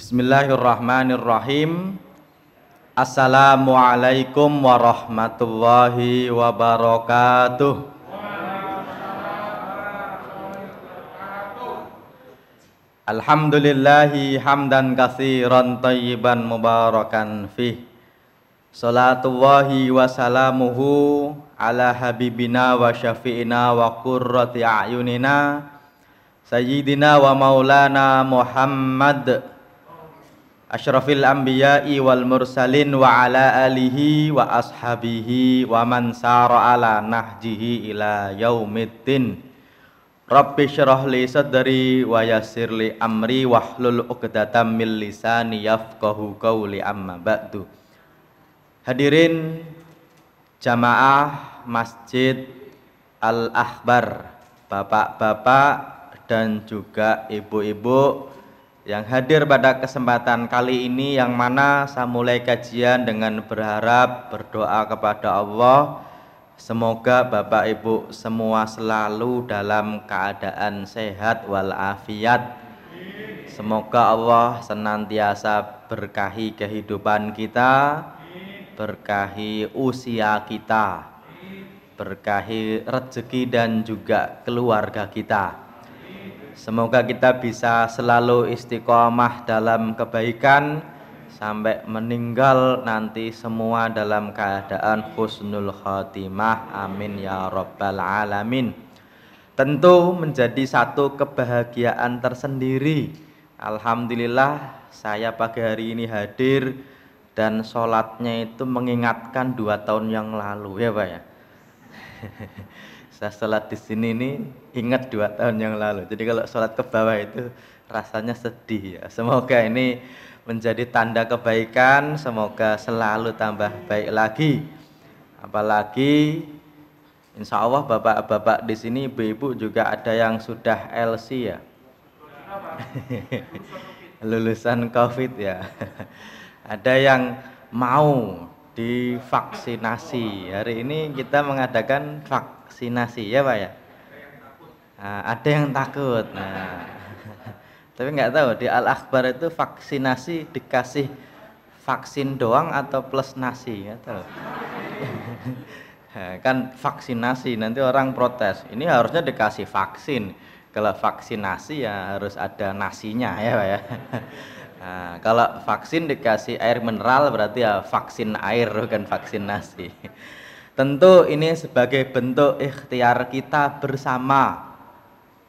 Bismillahirrahmanirrahim. Assalamualaikum warahmatullahi wabarakatuh. Alhamdulillahi hamdan kasiran tayyiban mubarakan fih. Salatullahi wa salamuhu ala habibina wa syafi'ina wa kurrati a'yunina sayyidina wa maulana Muhammad asyrafil anbiya'i wal mursalin wa ala alihi wa ashabihi wa man sara ala nahjihi ila yaumiddin Rabbi syrah li sadri wa yassir li amri wahlul uqdatam min lisani yafqahu qawli amma ba'du Hadirin jamaah Masjid Al-Ahbar Bapak-bapak dan juga ibu-ibu yang hadir pada kesempatan kali ini yang mana saya mulai kajian dengan berharap berdoa kepada Allah semoga Bapak Ibu semua selalu dalam keadaan sehat walafiat semoga Allah senantiasa berkahi kehidupan kita berkahi usia kita berkahi rezeki dan juga keluarga kita Semoga kita bisa selalu istiqomah dalam kebaikan sampai meninggal nanti semua dalam keadaan husnul khotimah. Amin ya rabbal alamin. Tentu menjadi satu kebahagiaan tersendiri. Alhamdulillah saya pagi hari ini hadir dan sholatnya itu mengingatkan dua tahun yang lalu ya Pak ya Saya sholat di sini ini ingat dua tahun yang lalu. Jadi kalau sholat ke bawah itu rasanya sedih ya. Semoga ini menjadi tanda kebaikan. Semoga selalu tambah baik lagi. Apalagi insya Allah bapak-bapak di sini, ibu-ibu juga ada yang sudah LC ya. Lulusan COVID ya. ada yang mau divaksinasi. Hari ini kita mengadakan vaksin vaksinasi ya pak ya ada yang takut, nah, ada yang takut. Nah. tapi nggak tahu di al akbar itu vaksinasi dikasih vaksin doang atau plus nasi nggak tahu nah, kan vaksinasi nanti orang protes ini harusnya dikasih vaksin kalau vaksinasi ya harus ada nasinya ya pak ya nah, kalau vaksin dikasih air mineral berarti ya vaksin air bukan vaksin nasi Tentu ini sebagai bentuk ikhtiar kita bersama.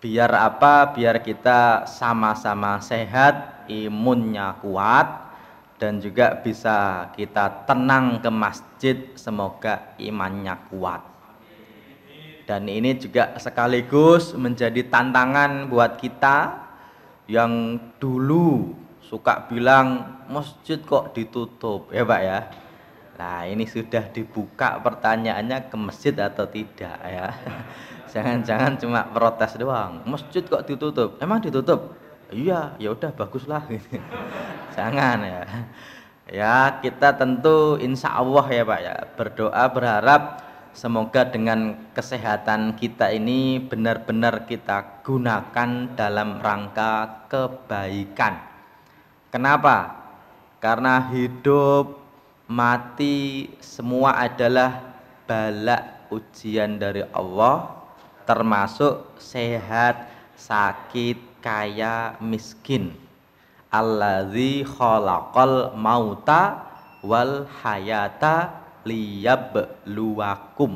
Biar apa? Biar kita sama-sama sehat, imunnya kuat, dan juga bisa kita tenang ke masjid, semoga imannya kuat. Dan ini juga sekaligus menjadi tantangan buat kita yang dulu suka bilang masjid kok ditutup, ya Pak ya Nah, ini sudah dibuka pertanyaannya ke masjid atau tidak ya. Jangan-jangan cuma protes doang. Masjid kok ditutup? Emang ditutup? Iya, ya udah baguslah Jangan ya. Ya, kita tentu insya Allah ya Pak ya, berdoa berharap semoga dengan kesehatan kita ini benar-benar kita gunakan dalam rangka kebaikan. Kenapa? Karena hidup mati semua adalah balak ujian dari Allah termasuk sehat, sakit, kaya, miskin. alladzi khalaqal mauta wal hayata liyabluwakum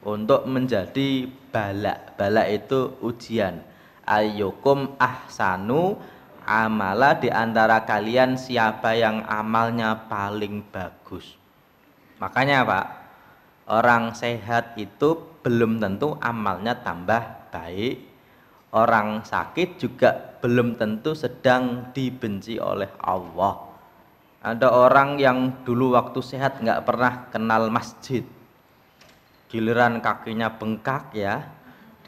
untuk menjadi balak. Balak itu ujian. Ayyukum ahsanu amala di antara kalian siapa yang amalnya paling bagus. Makanya Pak, orang sehat itu belum tentu amalnya tambah baik. Orang sakit juga belum tentu sedang dibenci oleh Allah. Ada orang yang dulu waktu sehat nggak pernah kenal masjid. Giliran kakinya bengkak ya,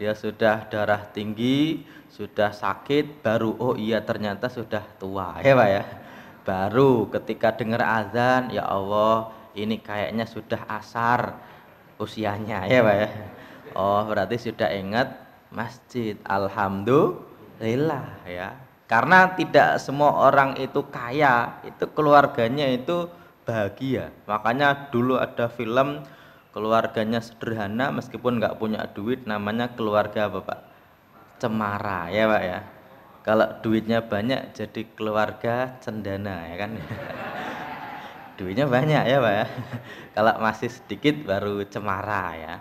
dia sudah darah tinggi, sudah sakit baru oh iya ternyata sudah tua ya pak ya baru ketika dengar azan ya Allah ini kayaknya sudah asar usianya ya pak ya oh berarti sudah ingat masjid alhamdulillah ya karena tidak semua orang itu kaya itu keluarganya itu bahagia makanya dulu ada film keluarganya sederhana meskipun nggak punya duit namanya keluarga bapak cemara ya pak ya kalau duitnya banyak jadi keluarga cendana ya kan duitnya banyak ya pak ya kalau masih sedikit baru cemara ya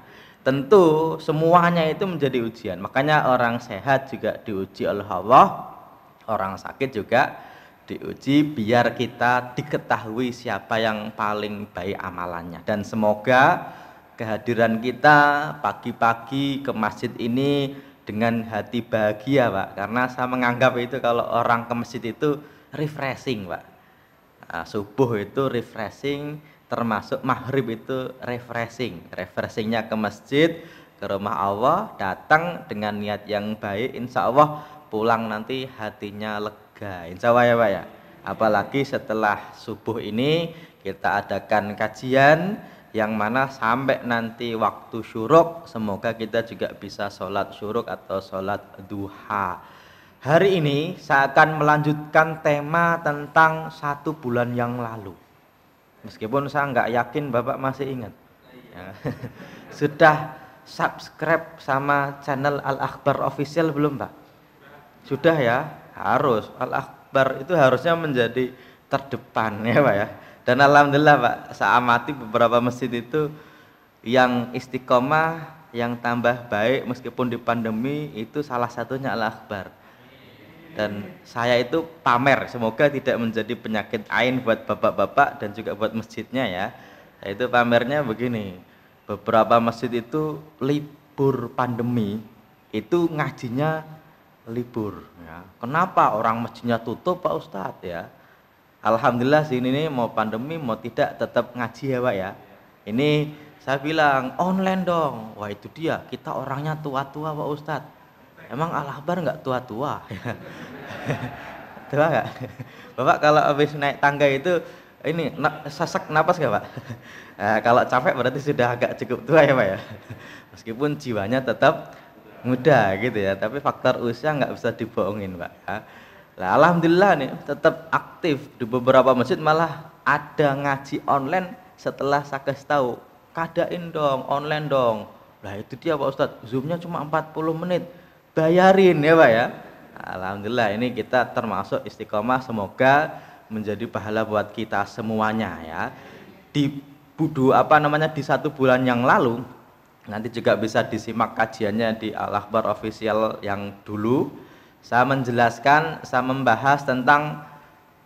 tentu semuanya itu menjadi ujian makanya orang sehat juga diuji oleh Allah orang sakit juga diuji biar kita diketahui siapa yang paling baik amalannya dan semoga kehadiran kita pagi-pagi ke masjid ini dengan hati bahagia Pak karena saya menganggap itu kalau orang ke masjid itu refreshing Pak nah, subuh itu refreshing termasuk maghrib itu refreshing refreshingnya ke masjid ke rumah Allah datang dengan niat yang baik insya Allah pulang nanti hatinya lega insya Allah ya Pak ya apalagi setelah subuh ini kita adakan kajian yang mana sampai nanti waktu syuruk semoga kita juga bisa sholat syuruk atau sholat duha hari ini saya akan melanjutkan tema tentang satu bulan yang lalu meskipun saya nggak yakin bapak masih ingat ya. sudah subscribe sama channel Al Akbar Official belum pak? sudah ya harus Al Akbar itu harusnya menjadi terdepan ya pak ya dan alhamdulillah Pak, saya amati beberapa masjid itu yang istiqomah, yang tambah baik meskipun di pandemi itu salah satunya Al Akbar. Dan saya itu pamer, semoga tidak menjadi penyakit ain buat bapak-bapak dan juga buat masjidnya ya. Itu pamernya begini, beberapa masjid itu libur pandemi itu ngajinya libur. Ya. Kenapa orang masjidnya tutup Pak Ustadz ya? Alhamdulillah sih ini nih, mau pandemi mau tidak tetap ngaji ya Pak ya. Ini saya bilang online dong. Wah itu dia, kita orangnya tua-tua Pak Ustad. Emang al nggak tua-tua? tua nggak? Bapak kalau habis naik tangga itu ini na sesak napas nggak Pak? Nah, kalau capek berarti sudah agak cukup tua ya Pak ya. Meskipun jiwanya tetap muda gitu ya, tapi faktor usia nggak bisa dibohongin Pak. Ya. Lah alhamdulillah nih tetap aktif di beberapa masjid malah ada ngaji online setelah saya kasih tahu kadain dong online dong lah itu dia Pak Ustadz zoomnya cuma 40 menit bayarin ya Pak ya Alhamdulillah ini kita termasuk istiqomah semoga menjadi pahala buat kita semuanya ya di budu apa namanya di satu bulan yang lalu nanti juga bisa disimak kajiannya di Al Akhbar official yang dulu saya menjelaskan, saya membahas tentang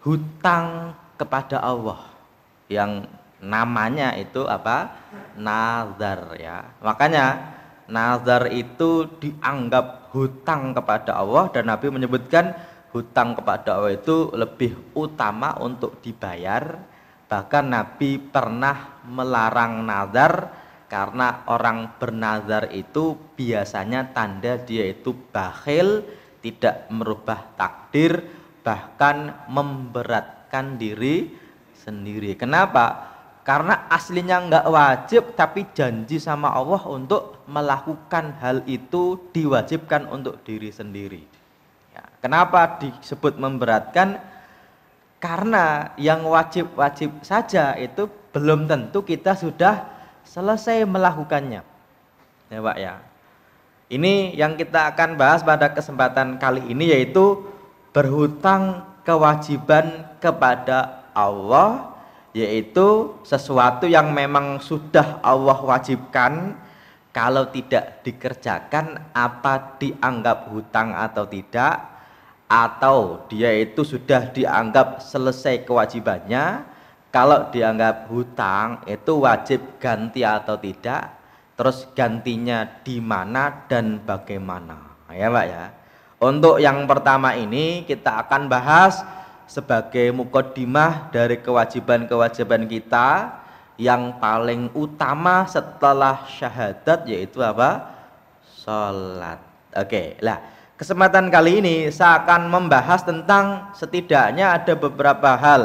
hutang kepada Allah yang namanya itu apa? Nazar ya. Makanya nazar itu dianggap hutang kepada Allah dan Nabi menyebutkan hutang kepada Allah itu lebih utama untuk dibayar. Bahkan Nabi pernah melarang nazar karena orang bernazar itu biasanya tanda dia itu bakhil tidak merubah takdir, bahkan memberatkan diri sendiri. Kenapa? Karena aslinya nggak wajib, tapi janji sama Allah untuk melakukan hal itu diwajibkan untuk diri sendiri. Ya, kenapa disebut memberatkan? Karena yang wajib-wajib saja itu belum tentu kita sudah selesai melakukannya. Ya, Pak ya. Ini yang kita akan bahas pada kesempatan kali ini yaitu berhutang kewajiban kepada Allah yaitu sesuatu yang memang sudah Allah wajibkan kalau tidak dikerjakan apa dianggap hutang atau tidak atau dia itu sudah dianggap selesai kewajibannya kalau dianggap hutang itu wajib ganti atau tidak terus gantinya di mana dan bagaimana. Ya, Pak ya. Untuk yang pertama ini kita akan bahas sebagai mukodimah dari kewajiban-kewajiban kita yang paling utama setelah syahadat yaitu apa? Salat. Oke. Lah, kesempatan kali ini saya akan membahas tentang setidaknya ada beberapa hal.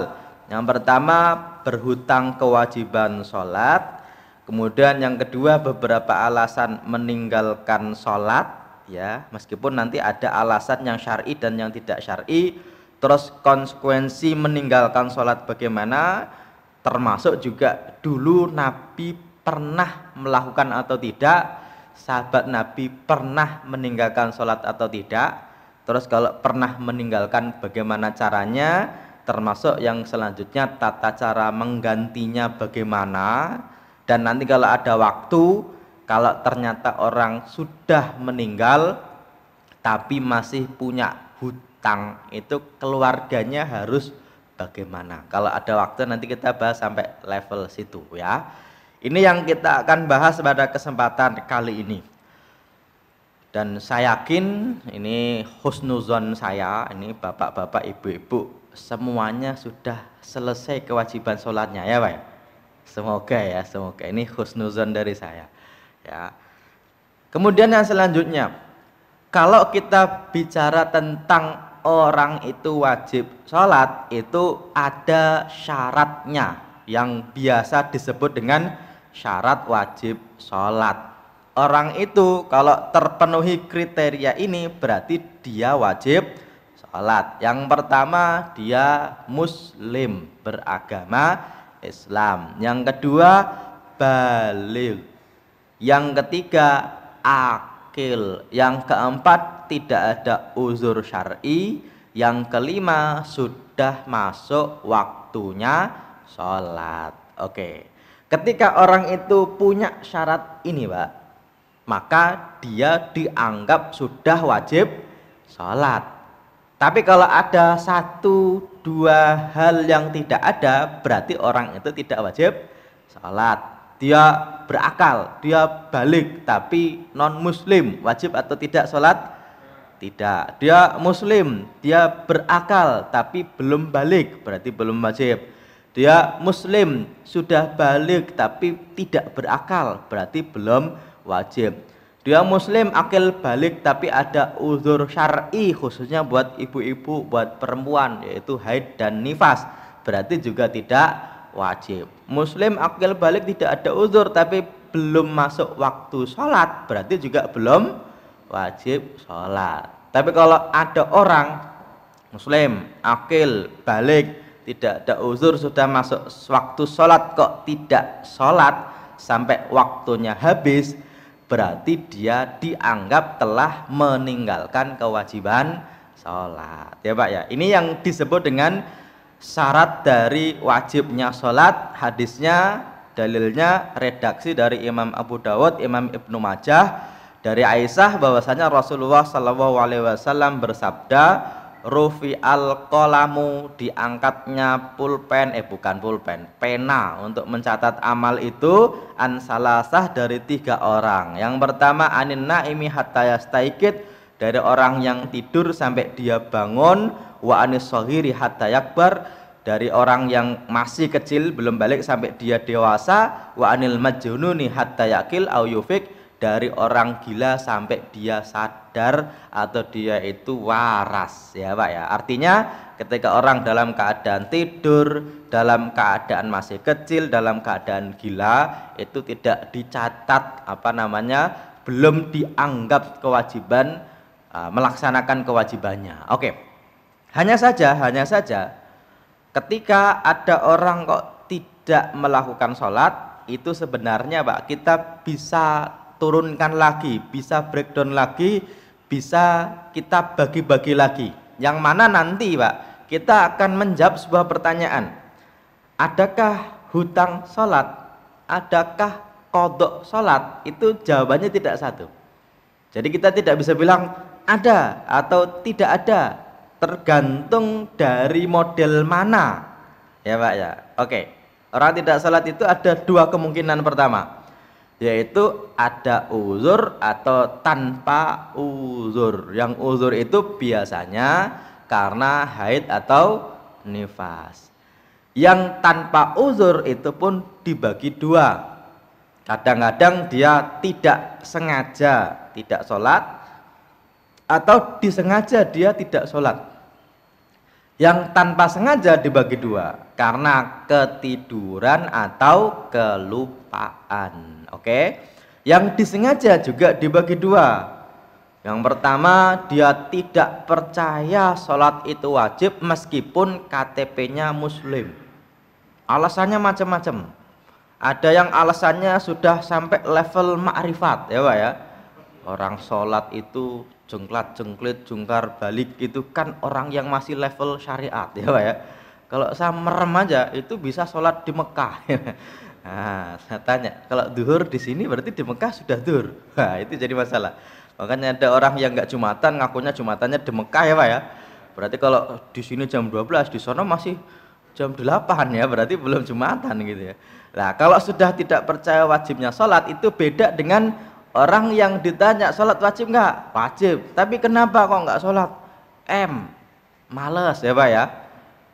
Yang pertama, berhutang kewajiban salat, Kemudian yang kedua beberapa alasan meninggalkan sholat ya meskipun nanti ada alasan yang syari dan yang tidak syari terus konsekuensi meninggalkan sholat bagaimana termasuk juga dulu Nabi pernah melakukan atau tidak sahabat Nabi pernah meninggalkan sholat atau tidak terus kalau pernah meninggalkan bagaimana caranya termasuk yang selanjutnya tata cara menggantinya bagaimana dan nanti kalau ada waktu kalau ternyata orang sudah meninggal tapi masih punya hutang itu keluarganya harus bagaimana kalau ada waktu nanti kita bahas sampai level situ ya ini yang kita akan bahas pada kesempatan kali ini dan saya yakin ini husnuzon saya ini bapak-bapak ibu-ibu semuanya sudah selesai kewajiban sholatnya ya Pak ya? Semoga ya, semoga ini husnuzon dari saya. Ya. Kemudian yang selanjutnya, kalau kita bicara tentang orang itu wajib sholat itu ada syaratnya yang biasa disebut dengan syarat wajib sholat orang itu kalau terpenuhi kriteria ini berarti dia wajib sholat yang pertama dia muslim beragama Islam. Yang kedua balil. Yang ketiga akil. Yang keempat tidak ada uzur syar'i. Yang kelima sudah masuk waktunya sholat. Oke. Ketika orang itu punya syarat ini, Pak, maka dia dianggap sudah wajib sholat. Tapi kalau ada satu, dua hal yang tidak ada berarti orang itu tidak wajib sholat dia berakal, dia balik tapi non muslim, wajib atau tidak sholat? Tidak. Dia muslim, dia berakal tapi belum balik, berarti belum wajib. Dia muslim, sudah balik tapi tidak berakal, berarti belum wajib. Dia muslim akil balik tapi ada uzur syar'i khususnya buat ibu-ibu, buat perempuan yaitu haid dan nifas. Berarti juga tidak wajib. Muslim akil balik tidak ada uzur tapi belum masuk waktu sholat berarti juga belum wajib sholat. Tapi kalau ada orang muslim akil balik tidak ada uzur sudah masuk waktu sholat kok tidak sholat sampai waktunya habis berarti dia dianggap telah meninggalkan kewajiban sholat ya Pak ya ini yang disebut dengan syarat dari wajibnya sholat hadisnya dalilnya redaksi dari Imam Abu Dawud Imam Ibnu Majah dari Aisyah bahwasanya Rasulullah Shallallahu Alaihi Wasallam bersabda rufi al kolamu diangkatnya pulpen eh bukan pulpen pena untuk mencatat amal itu ansalasah dari tiga orang yang pertama anin naimi hatta dari orang yang tidur sampai dia bangun wa anis sohiri hatta yakbar dari orang yang masih kecil belum balik sampai dia dewasa wa anil majununi hatta yakil au yufik dari orang gila sampai dia sadar sadar atau dia itu waras ya Pak ya. Artinya ketika orang dalam keadaan tidur, dalam keadaan masih kecil, dalam keadaan gila itu tidak dicatat apa namanya belum dianggap kewajiban uh, melaksanakan kewajibannya. Oke. Hanya saja, hanya saja ketika ada orang kok tidak melakukan sholat itu sebenarnya Pak kita bisa turunkan lagi, bisa breakdown lagi bisa kita bagi-bagi lagi. Yang mana nanti, Pak, kita akan menjawab sebuah pertanyaan. Adakah hutang salat? Adakah kodok salat? Itu jawabannya tidak satu. Jadi kita tidak bisa bilang ada atau tidak ada, tergantung dari model mana. Ya, Pak ya. Oke. Orang tidak salat itu ada dua kemungkinan pertama yaitu ada uzur atau tanpa uzur. Yang uzur itu biasanya karena haid atau nifas. Yang tanpa uzur itu pun dibagi dua. Kadang-kadang dia tidak sengaja tidak sholat atau disengaja dia tidak sholat. Yang tanpa sengaja dibagi dua karena ketiduran atau kelupaan. Oke. Okay? Yang disengaja juga dibagi dua. Yang pertama, dia tidak percaya sholat itu wajib meskipun KTP-nya muslim. Alasannya macam-macam. Ada yang alasannya sudah sampai level makrifat, ya Pak ya. Orang sholat itu jengklat, jengklit, jungkar, balik itu kan orang yang masih level syariat, ya Pak ya. Kalau saya merem aja itu bisa sholat di Mekah. Nah, saya tanya, kalau duhur di sini berarti di Mekah sudah duhur. Nah, itu jadi masalah. Makanya ada orang yang nggak jumatan, ngakunya jumatannya di Mekah ya, Pak ya. Berarti kalau di sini jam 12, di sana masih jam 8 ya, berarti belum jumatan gitu ya. Nah, kalau sudah tidak percaya wajibnya sholat, itu beda dengan orang yang ditanya sholat wajib nggak? Wajib. Tapi kenapa kok nggak sholat? M, males ya Pak ya.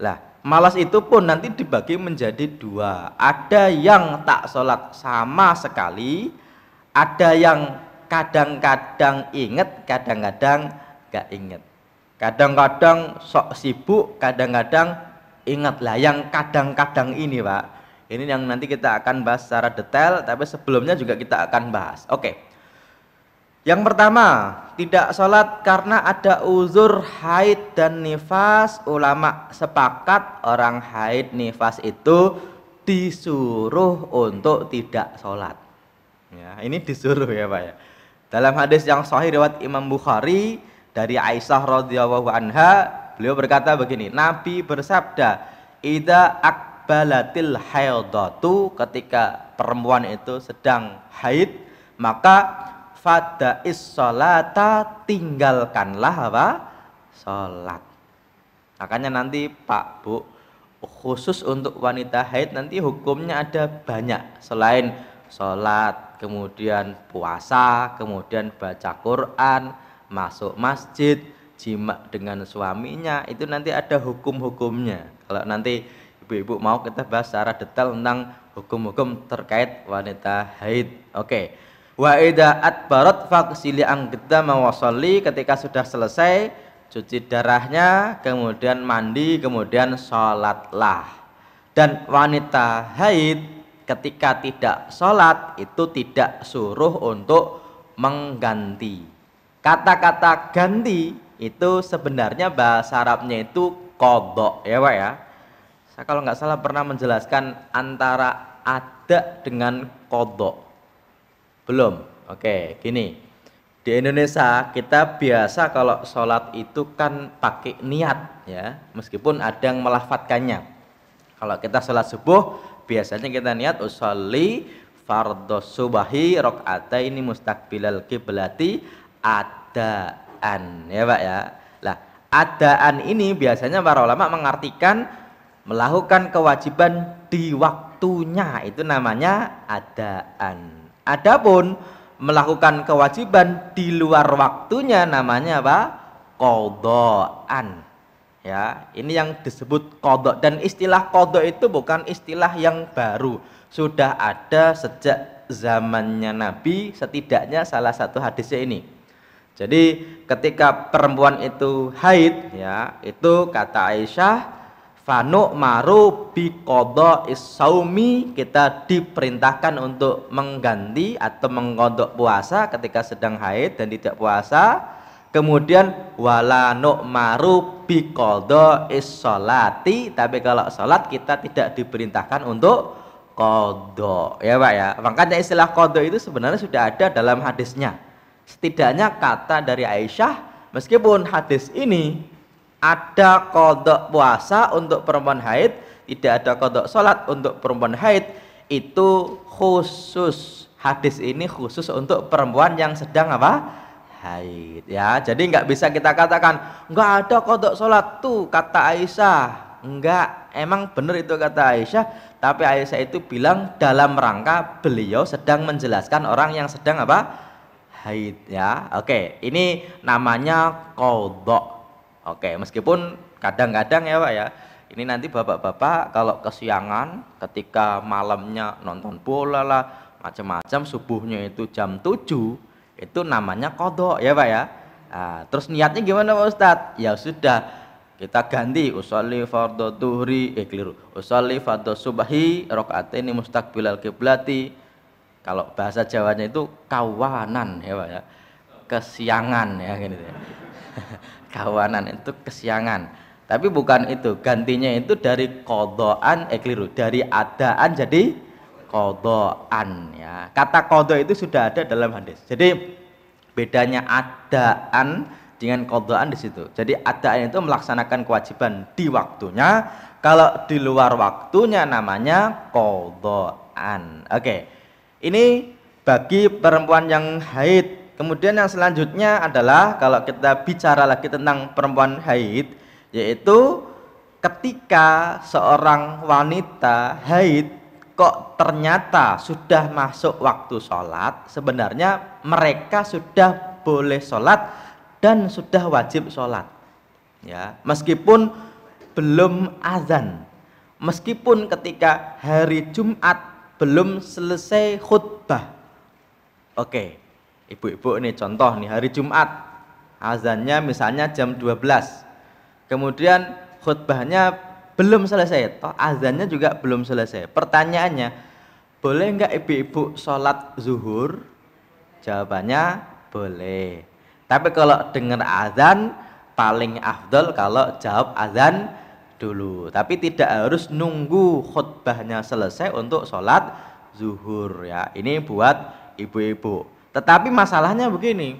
Lah, Malas itu pun nanti dibagi menjadi dua. Ada yang tak sholat sama sekali, ada yang kadang-kadang inget, kadang-kadang gak inget. Kadang-kadang sok sibuk, kadang-kadang inget lah. Yang kadang-kadang ini pak, ini yang nanti kita akan bahas secara detail, tapi sebelumnya juga kita akan bahas. Oke. Okay. Yang pertama, tidak sholat karena ada uzur haid dan nifas. Ulama sepakat orang haid nifas itu disuruh untuk tidak sholat. Ya, ini disuruh ya Pak ya. Dalam hadis yang sahih riwayat Imam Bukhari dari Aisyah radhiyallahu anha, beliau berkata begini, Nabi bersabda, "Ida akbalatil haidatu ketika perempuan itu sedang haid, maka fada solata tinggalkanlah apa salat makanya nanti pak bu khusus untuk wanita haid nanti hukumnya ada banyak selain sholat kemudian puasa kemudian baca Quran masuk masjid jima dengan suaminya itu nanti ada hukum-hukumnya kalau nanti ibu-ibu mau kita bahas secara detail tentang hukum-hukum terkait wanita haid oke okay. Wa idza atbarat faksili angkedama mawasoli ketika sudah selesai cuci darahnya, kemudian mandi, kemudian sholatlah. Dan wanita haid ketika tidak sholat itu tidak suruh untuk mengganti. Kata-kata ganti itu sebenarnya bahasa Arabnya itu kodok ya Pak ya. Saya kalau nggak salah pernah menjelaskan antara ada dengan kodok belum. Oke, gini. Di Indonesia kita biasa kalau sholat itu kan pakai niat ya, meskipun ada yang melafatkannya. Kalau kita sholat subuh biasanya kita niat usolli fardhu subahi ini mustaqbilal kiblati adaan ya Pak ya. Lah, adaan ini biasanya para ulama mengartikan melakukan kewajiban di waktunya itu namanya adaan Adapun melakukan kewajiban di luar waktunya namanya apa? Kodoan. Ya, ini yang disebut kodok dan istilah kodok itu bukan istilah yang baru, sudah ada sejak zamannya Nabi setidaknya salah satu hadisnya ini. Jadi ketika perempuan itu haid ya, itu kata Aisyah Fanu maru biqadha isaumi kita diperintahkan untuk mengganti atau mengkodok puasa ketika sedang haid dan tidak puasa. Kemudian wala maru biqadha isolati tapi kalau salat kita tidak diperintahkan untuk kodo ya Pak ya. Makanya istilah kodo itu sebenarnya sudah ada dalam hadisnya. Setidaknya kata dari Aisyah meskipun hadis ini ada kodok puasa untuk perempuan haid tidak ada kodok sholat untuk perempuan haid itu khusus hadis ini khusus untuk perempuan yang sedang apa haid ya jadi nggak bisa kita katakan nggak ada kodok sholat tuh kata Aisyah nggak emang bener itu kata Aisyah tapi Aisyah itu bilang dalam rangka beliau sedang menjelaskan orang yang sedang apa haid ya oke ini namanya kodok Oke, meskipun kadang-kadang ya Pak ya, ini nanti bapak-bapak kalau kesiangan ketika malamnya nonton bola lah, macam-macam subuhnya itu jam 7, itu namanya kodok ya Pak ya. Nah, terus niatnya gimana Pak Ustadz? Ya sudah, kita ganti usolli fardhu duhri eh keliru usolli fardhu subhi rakaataini mustaqbilal kiblati kalau bahasa Jawanya itu kawanan ya Pak ya kesiangan ya gitu ya kawanan itu kesiangan tapi bukan itu gantinya itu dari kodoan eh keliru dari adaan jadi kodoan ya kata kodo itu sudah ada dalam hadis jadi bedanya adaan dengan kodoan di situ jadi adaan itu melaksanakan kewajiban di waktunya kalau di luar waktunya namanya kodoan oke ini bagi perempuan yang haid Kemudian yang selanjutnya adalah kalau kita bicara lagi tentang perempuan haid yaitu ketika seorang wanita haid kok ternyata sudah masuk waktu sholat sebenarnya mereka sudah boleh sholat dan sudah wajib sholat ya meskipun belum azan meskipun ketika hari Jumat belum selesai khutbah oke okay Ibu-ibu ini contoh nih hari Jumat azannya misalnya jam 12. Kemudian khutbahnya belum selesai, toh azannya juga belum selesai. Pertanyaannya, boleh nggak ibu-ibu sholat zuhur? Jawabannya boleh. Tapi kalau dengar azan paling afdol kalau jawab azan dulu. Tapi tidak harus nunggu khutbahnya selesai untuk sholat zuhur ya. Ini buat ibu-ibu. Tetapi masalahnya begini,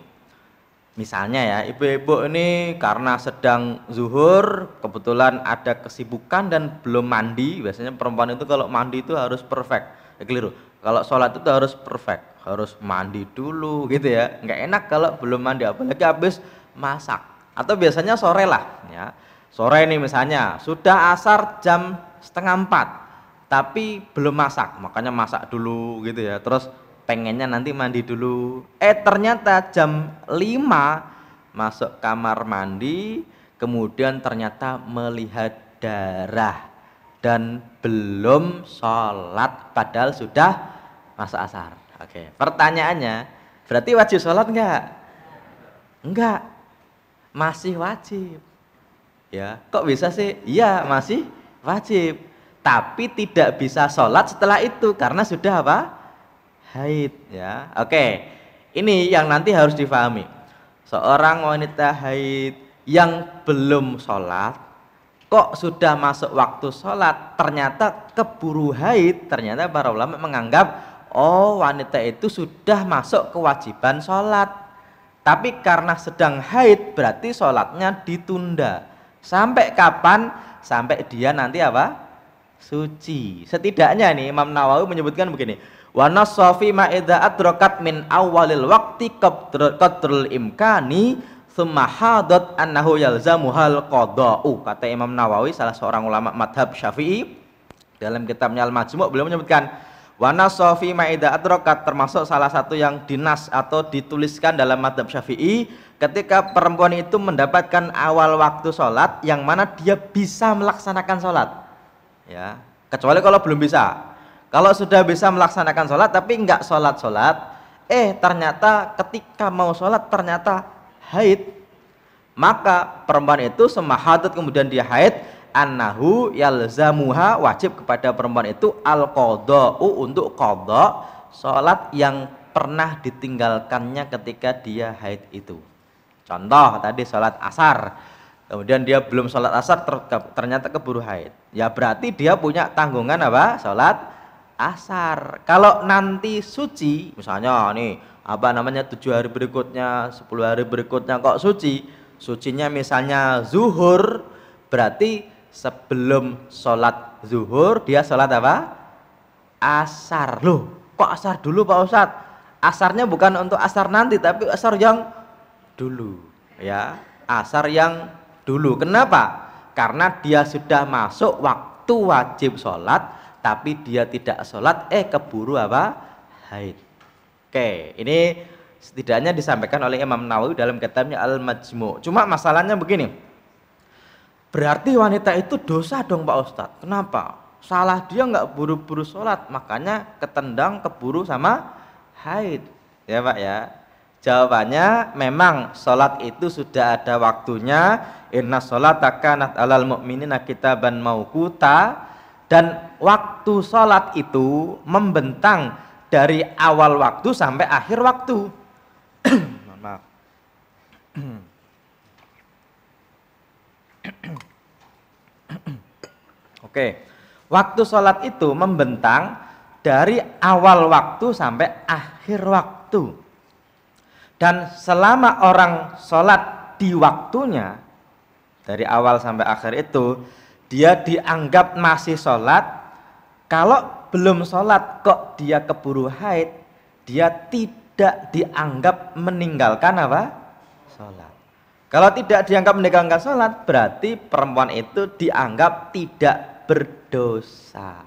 misalnya ya ibu-ibu ini karena sedang zuhur kebetulan ada kesibukan dan belum mandi biasanya perempuan itu kalau mandi itu harus perfect ya, keliru kalau sholat itu harus perfect harus mandi dulu gitu ya nggak enak kalau belum mandi apalagi habis masak atau biasanya sore lah ya sore ini misalnya sudah asar jam setengah empat tapi belum masak makanya masak dulu gitu ya terus pengennya nanti mandi dulu eh ternyata jam 5 masuk kamar mandi kemudian ternyata melihat darah dan belum sholat padahal sudah masa asar oke pertanyaannya berarti wajib sholat enggak enggak masih wajib ya kok bisa sih iya masih wajib tapi tidak bisa sholat setelah itu karena sudah apa haid ya. Oke. Ini yang nanti harus difahami. Seorang wanita haid yang belum sholat kok sudah masuk waktu sholat ternyata keburu haid ternyata para ulama menganggap oh wanita itu sudah masuk kewajiban sholat tapi karena sedang haid berarti sholatnya ditunda sampai kapan sampai dia nanti apa suci setidaknya nih Imam Nawawi menyebutkan begini wa nasafi ma idza adrakat min awalil waqti qatrul imkani thumma hadat annahu zamuhal qada'u kata Imam Nawawi salah seorang ulama madhab Syafi'i dalam kitabnya Al-Majmu' beliau menyebutkan wa nasafi ma idza adrakat termasuk salah satu yang dinas atau dituliskan dalam madhab Syafi'i ketika perempuan itu mendapatkan awal waktu sholat yang mana dia bisa melaksanakan sholat ya kecuali kalau belum bisa kalau sudah bisa melaksanakan sholat tapi nggak sholat-sholat, eh ternyata ketika mau sholat ternyata haid, maka perempuan itu semahadat kemudian dia haid, annahu yalzamuha wajib kepada perempuan itu al untuk kodok sholat yang pernah ditinggalkannya ketika dia haid itu. Contoh tadi sholat asar, kemudian dia belum sholat asar ternyata keburu haid ya berarti dia punya tanggungan apa sholat asar. Kalau nanti suci, misalnya nih apa namanya tujuh hari berikutnya, sepuluh hari berikutnya kok suci, sucinya misalnya zuhur, berarti sebelum sholat zuhur dia sholat apa? Asar loh, kok asar dulu Pak Ustadz? Asarnya bukan untuk asar nanti, tapi asar yang dulu ya, asar yang dulu. Kenapa? Karena dia sudah masuk waktu wajib sholat, tapi dia tidak sholat, eh keburu apa? Haid. Oke, ini setidaknya disampaikan oleh Imam Nawawi dalam kitabnya Al-Majmu. Cuma masalahnya begini, berarti wanita itu dosa dong Pak Ustadz. Kenapa? Salah dia nggak buru-buru sholat, makanya ketendang keburu sama haid. Ya Pak ya, Jawabannya memang sholat itu sudah ada waktunya. Inna sholat takanat alal mu'minina kitaban maukuta dan waktu sholat itu membentang dari awal waktu sampai akhir waktu. Oke, waktu sholat itu membentang dari awal waktu sampai akhir waktu. Dan selama orang sholat di waktunya, dari awal sampai akhir itu, dia dianggap masih sholat kalau belum sholat kok dia keburu haid dia tidak dianggap meninggalkan apa sholat kalau tidak dianggap meninggalkan sholat berarti perempuan itu dianggap tidak berdosa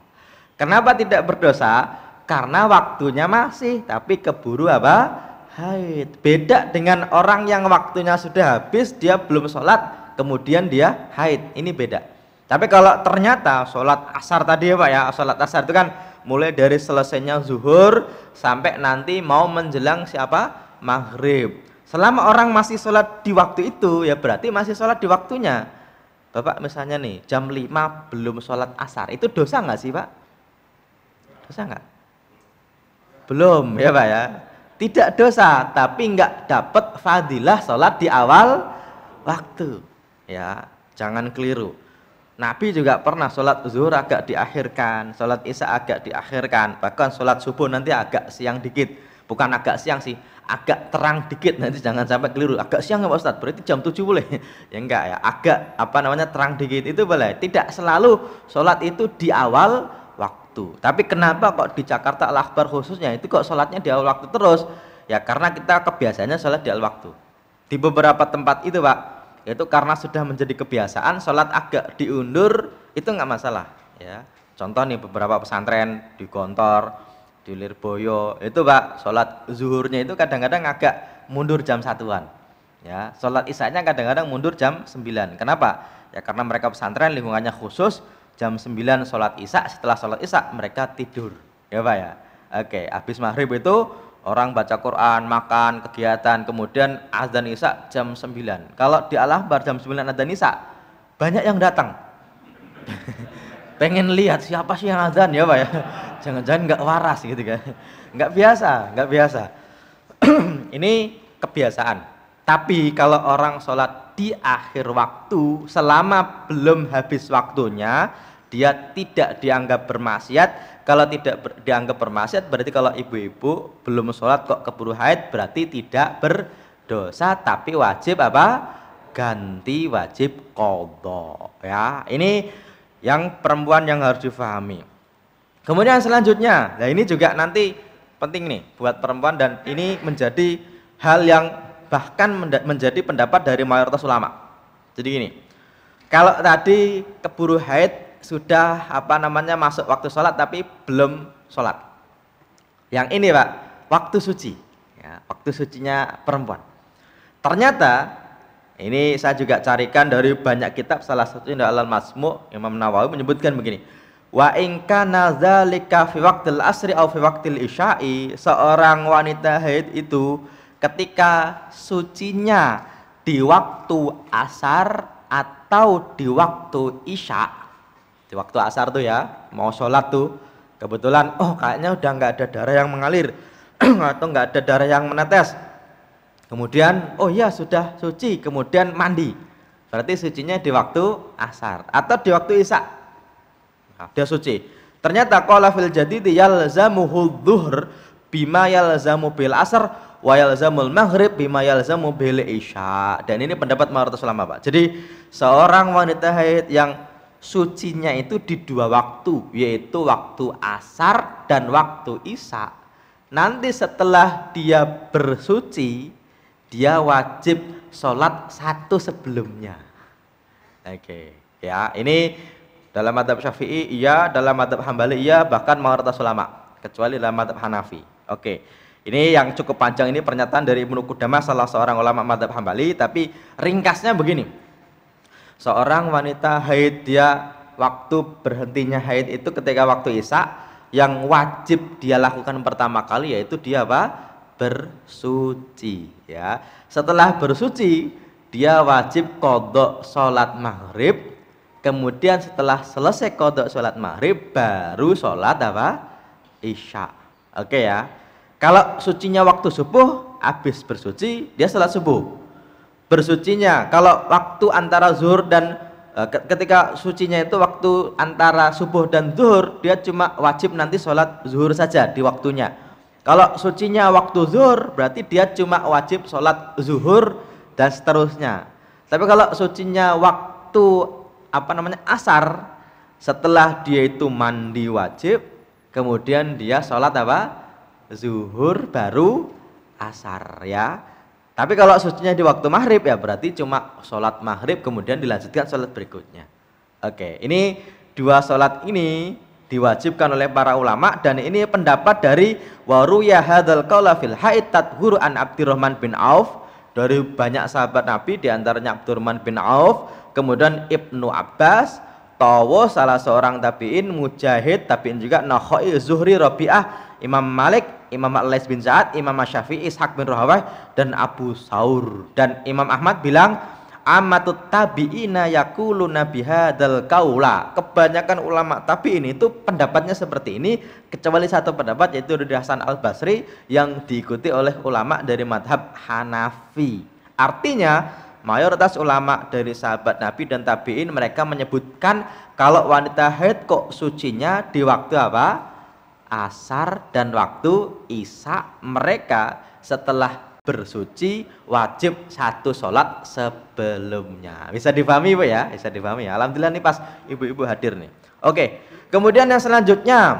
kenapa tidak berdosa karena waktunya masih tapi keburu apa haid beda dengan orang yang waktunya sudah habis dia belum sholat kemudian dia haid ini beda tapi kalau ternyata sholat asar tadi ya Pak ya, sholat asar itu kan mulai dari selesainya zuhur sampai nanti mau menjelang siapa? Maghrib. Selama orang masih sholat di waktu itu ya berarti masih sholat di waktunya. Bapak misalnya nih jam 5 belum sholat asar, itu dosa nggak sih Pak? Dosa nggak? Belum ya Pak ya. Tidak dosa, tapi nggak dapat fadilah sholat di awal waktu. Ya, jangan keliru Nabi juga pernah sholat zuhur agak diakhirkan, sholat isya agak diakhirkan, bahkan sholat subuh nanti agak siang dikit, bukan agak siang sih, agak terang dikit nanti jangan sampai keliru. Agak siang nggak Pak Berarti jam 7 boleh? ya enggak ya, agak apa namanya terang dikit itu boleh. Tidak selalu sholat itu di awal waktu. Tapi kenapa kok di Jakarta Al-Akbar khususnya itu kok sholatnya di awal waktu terus? Ya karena kita kebiasaannya sholat di awal waktu. Di beberapa tempat itu Pak, itu karena sudah menjadi kebiasaan sholat agak diundur itu nggak masalah ya contoh nih beberapa pesantren di Gontor di Lirboyo itu pak sholat zuhurnya itu kadang-kadang agak mundur jam satuan ya sholat isanya kadang-kadang mundur jam 9 kenapa ya karena mereka pesantren lingkungannya khusus jam 9 sholat isak setelah sholat isak mereka tidur ya pak ya oke habis maghrib itu orang baca Quran, makan, kegiatan, kemudian azan Isya jam 9. Kalau di Allah bar jam 9 azan Isya, banyak yang datang. Pengen lihat siapa sih yang azan ya Pak ya. Jangan-jangan nggak waras gitu kan. Nggak biasa, nggak biasa. Ini kebiasaan. Tapi kalau orang sholat di akhir waktu, selama belum habis waktunya, dia tidak dianggap bermaksiat, kalau tidak ber, dianggap bermaksiat berarti kalau ibu-ibu belum sholat kok keburu haid berarti tidak berdosa tapi wajib apa ganti wajib kodo ya ini yang perempuan yang harus difahami kemudian selanjutnya nah ini juga nanti penting nih buat perempuan dan ini menjadi hal yang bahkan menjadi pendapat dari mayoritas ulama jadi ini kalau tadi keburu haid sudah apa namanya masuk waktu sholat tapi belum sholat. Yang ini pak, waktu suci. Ya, waktu sucinya perempuan. Ternyata ini saya juga carikan dari banyak kitab salah satunya dalam Masmu Imam Nawawi menyebutkan begini. Wa ingka nazalika fi waktil asri au fi waktil isya'i seorang wanita haid itu ketika sucinya di waktu asar atau di waktu isya di waktu asar tuh ya mau sholat tuh kebetulan oh kayaknya udah nggak ada darah yang mengalir atau nggak ada darah yang menetes kemudian oh ya sudah suci kemudian mandi berarti sucinya di waktu asar atau di waktu isya nah, dia suci ternyata qala fil jadidi yalzamuhu dhuhr bima yalzamu bil asar wa yalzamul maghrib bima yalzamu bil isya. Dan ini pendapat mayoritas ulama, Pak. Jadi seorang wanita haid yang sucinya itu di dua waktu, yaitu waktu asar dan waktu isya. Nanti setelah dia bersuci, dia wajib sholat satu sebelumnya. Oke, okay. ya ini dalam madhab syafi'i iya, dalam madhab hambali iya, bahkan mayoritas sulama kecuali dalam madhab hanafi. Oke, okay. ini yang cukup panjang ini pernyataan dari Ibnu Qudamah salah seorang ulama madhab hambali, tapi ringkasnya begini seorang wanita haid dia waktu berhentinya haid itu ketika waktu Isya yang wajib dia lakukan pertama kali yaitu dia apa? bersuci ya. Setelah bersuci dia wajib kodok sholat maghrib kemudian setelah selesai kodok sholat maghrib baru sholat apa? isya oke ya kalau sucinya waktu subuh habis bersuci dia sholat subuh bersucinya kalau waktu antara zuhur dan e, ketika sucinya itu waktu antara subuh dan zuhur dia cuma wajib nanti sholat zuhur saja di waktunya kalau sucinya waktu zuhur berarti dia cuma wajib sholat zuhur dan seterusnya tapi kalau sucinya waktu apa namanya asar setelah dia itu mandi wajib kemudian dia sholat apa zuhur baru asar ya tapi kalau sucinya di waktu maghrib ya berarti cuma sholat maghrib kemudian dilanjutkan sholat berikutnya. Oke, ini dua sholat ini diwajibkan oleh para ulama dan ini pendapat dari waruya hadal kaulah fil huru'an an Abdurrahman bin Auf dari banyak sahabat Nabi diantaranya Abdurrahman bin Auf kemudian Ibnu Abbas Tawo salah seorang tabi'in, Mujahid, tabi'in juga Nakhoi, Zuhri, Rabi'ah, Imam Malik, Imam al bin Sa'ad, Imam Syafi'i, Ishaq bin Rahawah, dan Abu Saur. Dan Imam Ahmad bilang, Amatut tabi'ina yakulu dal kaula. Kebanyakan ulama tabi'in itu pendapatnya seperti ini, kecuali satu pendapat yaitu dari Hasan Al-Basri yang diikuti oleh ulama dari madhab Hanafi. Artinya, mayoritas ulama dari sahabat Nabi dan tabiin mereka menyebutkan kalau wanita haid kok sucinya di waktu apa? Asar dan waktu Isya mereka setelah bersuci wajib satu sholat sebelumnya. Bisa dipahami Ibu ya? Bisa dipahami ya. Alhamdulillah nih pas ibu-ibu hadir nih. Oke. Kemudian yang selanjutnya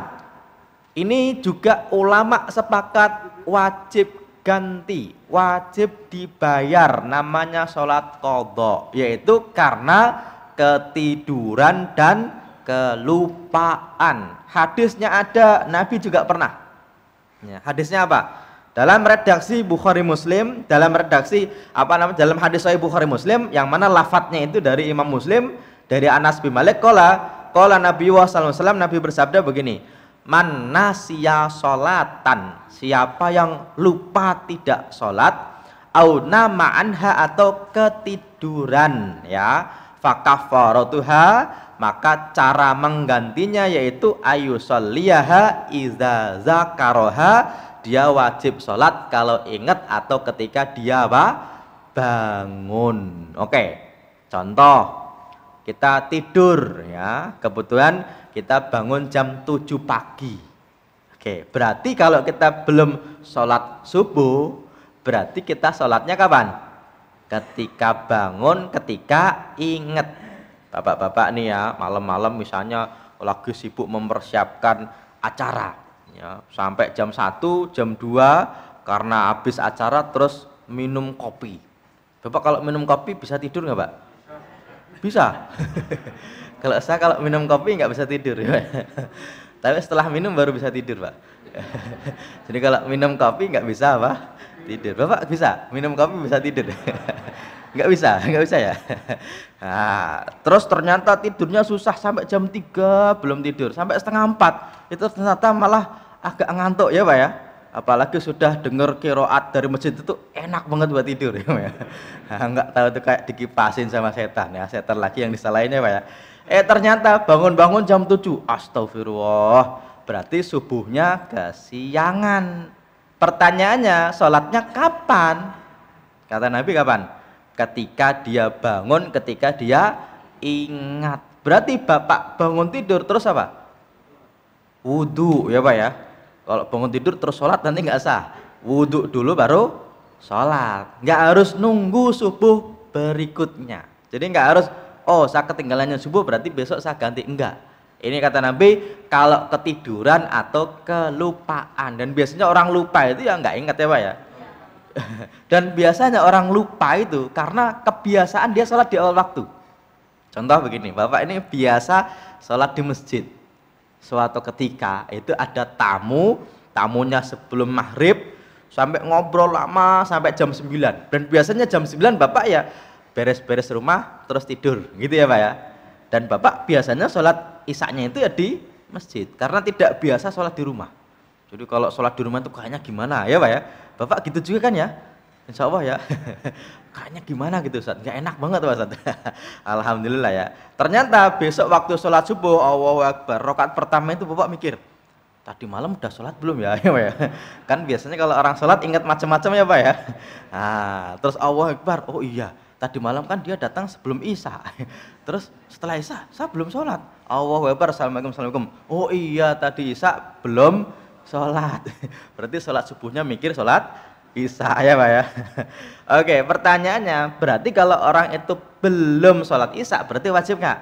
ini juga ulama sepakat wajib ganti, wajib dibayar namanya sholat kodok yaitu karena ketiduran dan kelupaan hadisnya ada, Nabi juga pernah ya, hadisnya apa? dalam redaksi Bukhari Muslim dalam redaksi apa namanya dalam hadis Sahih Bukhari Muslim yang mana lafadznya itu dari Imam Muslim dari Anas bin Malik kola kola Nabi Wasallam Nabi bersabda begini man solatan siapa yang lupa tidak sholat au nama anha atau ketiduran ya Fakafarotuha. maka cara menggantinya yaitu ayusalliyaha iza zakaroha dia wajib sholat kalau ingat atau ketika dia apa? bangun oke contoh kita tidur ya kebetulan kita bangun jam 7 pagi. Oke, berarti kalau kita belum sholat subuh, berarti kita sholatnya kapan? Ketika bangun, ketika inget. Bapak-bapak nih ya, malam-malam misalnya lagi sibuk mempersiapkan acara. Ya, sampai jam 1, jam 2, karena habis acara terus minum kopi. Bapak kalau minum kopi bisa tidur nggak, Pak? Bisa. Kalau saya kalau minum kopi nggak bisa tidur. Ya. Tapi setelah minum baru bisa tidur, Pak. Jadi kalau minum kopi nggak bisa apa? Tidur. Bapak bisa? Minum kopi bisa tidur? nggak bisa, nggak bisa ya. Nah, terus ternyata tidurnya susah sampai jam 3 belum tidur, sampai setengah 4. Itu ternyata malah agak ngantuk ya, Pak ya. Apalagi sudah dengar kiroat dari masjid itu enak banget buat tidur ya, Pak ya. nggak tahu itu kayak dikipasin sama setan ya, setan lagi yang disalahin ya Pak ya. Eh ternyata bangun-bangun jam 7. Astagfirullah. Berarti subuhnya kesiangan. Pertanyaannya, sholatnya kapan? Kata Nabi kapan? Ketika dia bangun, ketika dia ingat. Berarti bapak bangun tidur terus apa? Wudhu ya pak ya. Kalau bangun tidur terus sholat nanti nggak sah. Wudhu dulu baru sholat. Nggak harus nunggu subuh berikutnya. Jadi nggak harus oh saya ketinggalannya subuh berarti besok saya ganti enggak ini kata Nabi kalau ketiduran atau kelupaan dan biasanya orang lupa itu ya enggak ingat ya Pak ya iya. dan biasanya orang lupa itu karena kebiasaan dia sholat di awal waktu contoh begini Bapak ini biasa sholat di masjid suatu ketika itu ada tamu tamunya sebelum maghrib sampai ngobrol lama sampai jam 9 dan biasanya jam 9 Bapak ya beres-beres rumah terus tidur gitu ya Pak ya dan Bapak biasanya sholat isaknya itu ya di masjid karena tidak biasa sholat di rumah jadi kalau sholat di rumah itu kayaknya gimana ya Pak ya Bapak gitu juga kan ya Insya Allah ya kayaknya gimana gitu Ustaz nggak enak banget Pak Ustaz Alhamdulillah ya ternyata besok waktu sholat subuh awal Akbar rokat pertama itu Bapak mikir tadi malam udah sholat belum ya? Ya, ya kan biasanya kalau orang sholat ingat macam-macam ya pak ya nah, terus Allah Akbar oh iya tadi malam kan dia datang sebelum Isa. Terus setelah Isa, saya belum sholat. Allah Akbar, Assalamualaikum, Assalamualaikum. Oh iya, tadi Isa belum sholat. Berarti sholat subuhnya mikir sholat Isa ya Pak ya. Oke, pertanyaannya, berarti kalau orang itu belum sholat Isa, berarti wajib nggak?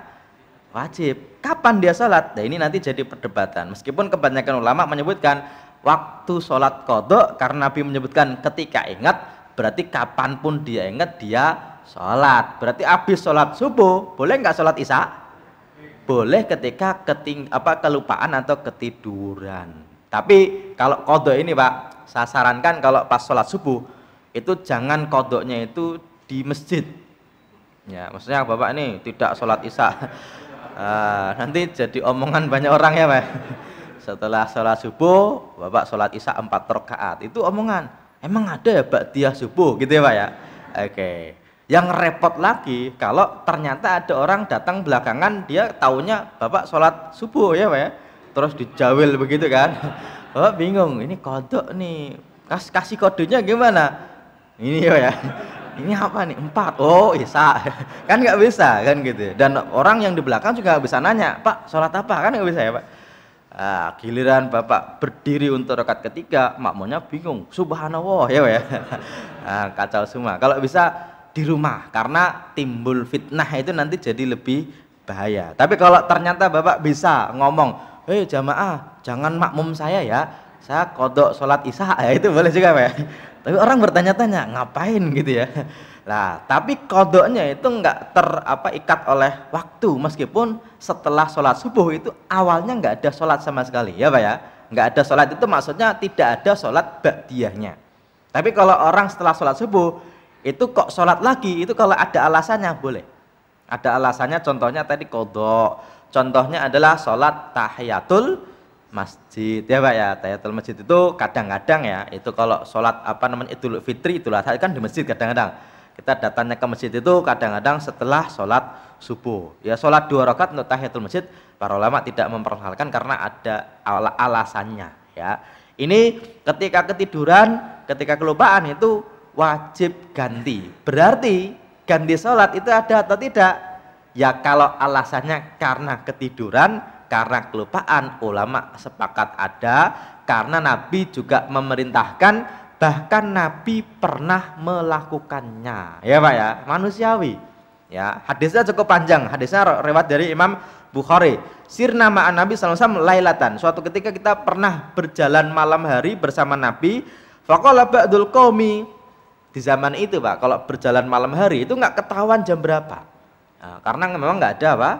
Wajib. Kapan dia sholat? Nah ini nanti jadi perdebatan. Meskipun kebanyakan ulama menyebutkan waktu sholat kodok, karena Nabi menyebutkan ketika ingat, berarti kapanpun dia ingat, dia Sholat. Berarti habis sholat subuh, boleh nggak sholat isya? Boleh ketika keting apa kelupaan atau ketiduran. Tapi kalau kodok ini pak, saya sarankan kalau pas sholat subuh itu jangan kodoknya itu di masjid. Ya, maksudnya bapak ini tidak sholat isya. Uh, nanti jadi omongan banyak orang ya pak. Setelah sholat subuh, bapak sholat isya empat rakaat. Itu omongan. Emang ada ya baktiah subuh gitu ya pak ya? Oke. Okay. Yang repot lagi kalau ternyata ada orang datang belakangan dia taunya bapak sholat subuh ya pak ya. Terus dijawil begitu kan. Bapak bingung ini kodok nih. Kas kasih kodenya gimana? Ini ya, ya. Ini apa nih? Empat. Oh bisa. Kan nggak bisa kan gitu. Ya. Dan orang yang di belakang juga bisa nanya. Pak sholat apa? Kan nggak bisa ya pak. Ah, giliran bapak berdiri untuk rokat ketiga, makmunya bingung, subhanallah ya, ya. Ah, kacau semua. Kalau bisa di rumah karena timbul fitnah itu nanti jadi lebih bahaya. Tapi kalau ternyata Bapak bisa ngomong, "Hei eh, jamaah, jangan makmum saya ya. Saya kodok sholat isya." Ya itu boleh juga, Pak. Ya. Tapi orang bertanya-tanya, ngapain gitu ya. Lah, tapi kodoknya itu nggak ter apa ikat oleh waktu meskipun setelah sholat subuh itu awalnya nggak ada sholat sama sekali ya pak ya nggak ada sholat itu maksudnya tidak ada sholat ba'diyahnya tapi kalau orang setelah sholat subuh itu kok sholat lagi, itu kalau ada alasannya boleh. Ada alasannya contohnya tadi kodok. Contohnya adalah sholat tahiyatul masjid ya Pak ya. Tahiyatul masjid itu kadang-kadang ya, itu kalau sholat apa namanya Idul Fitri, itulah lah kan di masjid kadang-kadang. Kita datangnya ke masjid itu kadang-kadang setelah sholat subuh. Ya sholat dua rakaat untuk tahiyatul masjid, para ulama tidak memperkenalkan karena ada al alasannya ya. Ini ketika ketiduran, ketika kelupaan itu wajib ganti. Berarti ganti sholat itu ada atau tidak? Ya kalau alasannya karena ketiduran, karena kelupaan, ulama sepakat ada. Karena Nabi juga memerintahkan, bahkan Nabi pernah melakukannya. Ya Pak ya, manusiawi. Ya, hadisnya cukup panjang. Hadisnya rewat dari Imam Bukhari. Sirna ma'an Nabi SAW lailatan. Suatu ketika kita pernah berjalan malam hari bersama Nabi. Fakolah ba'dul qawmi di zaman itu pak kalau berjalan malam hari itu nggak ketahuan jam berapa nah, karena memang nggak ada pak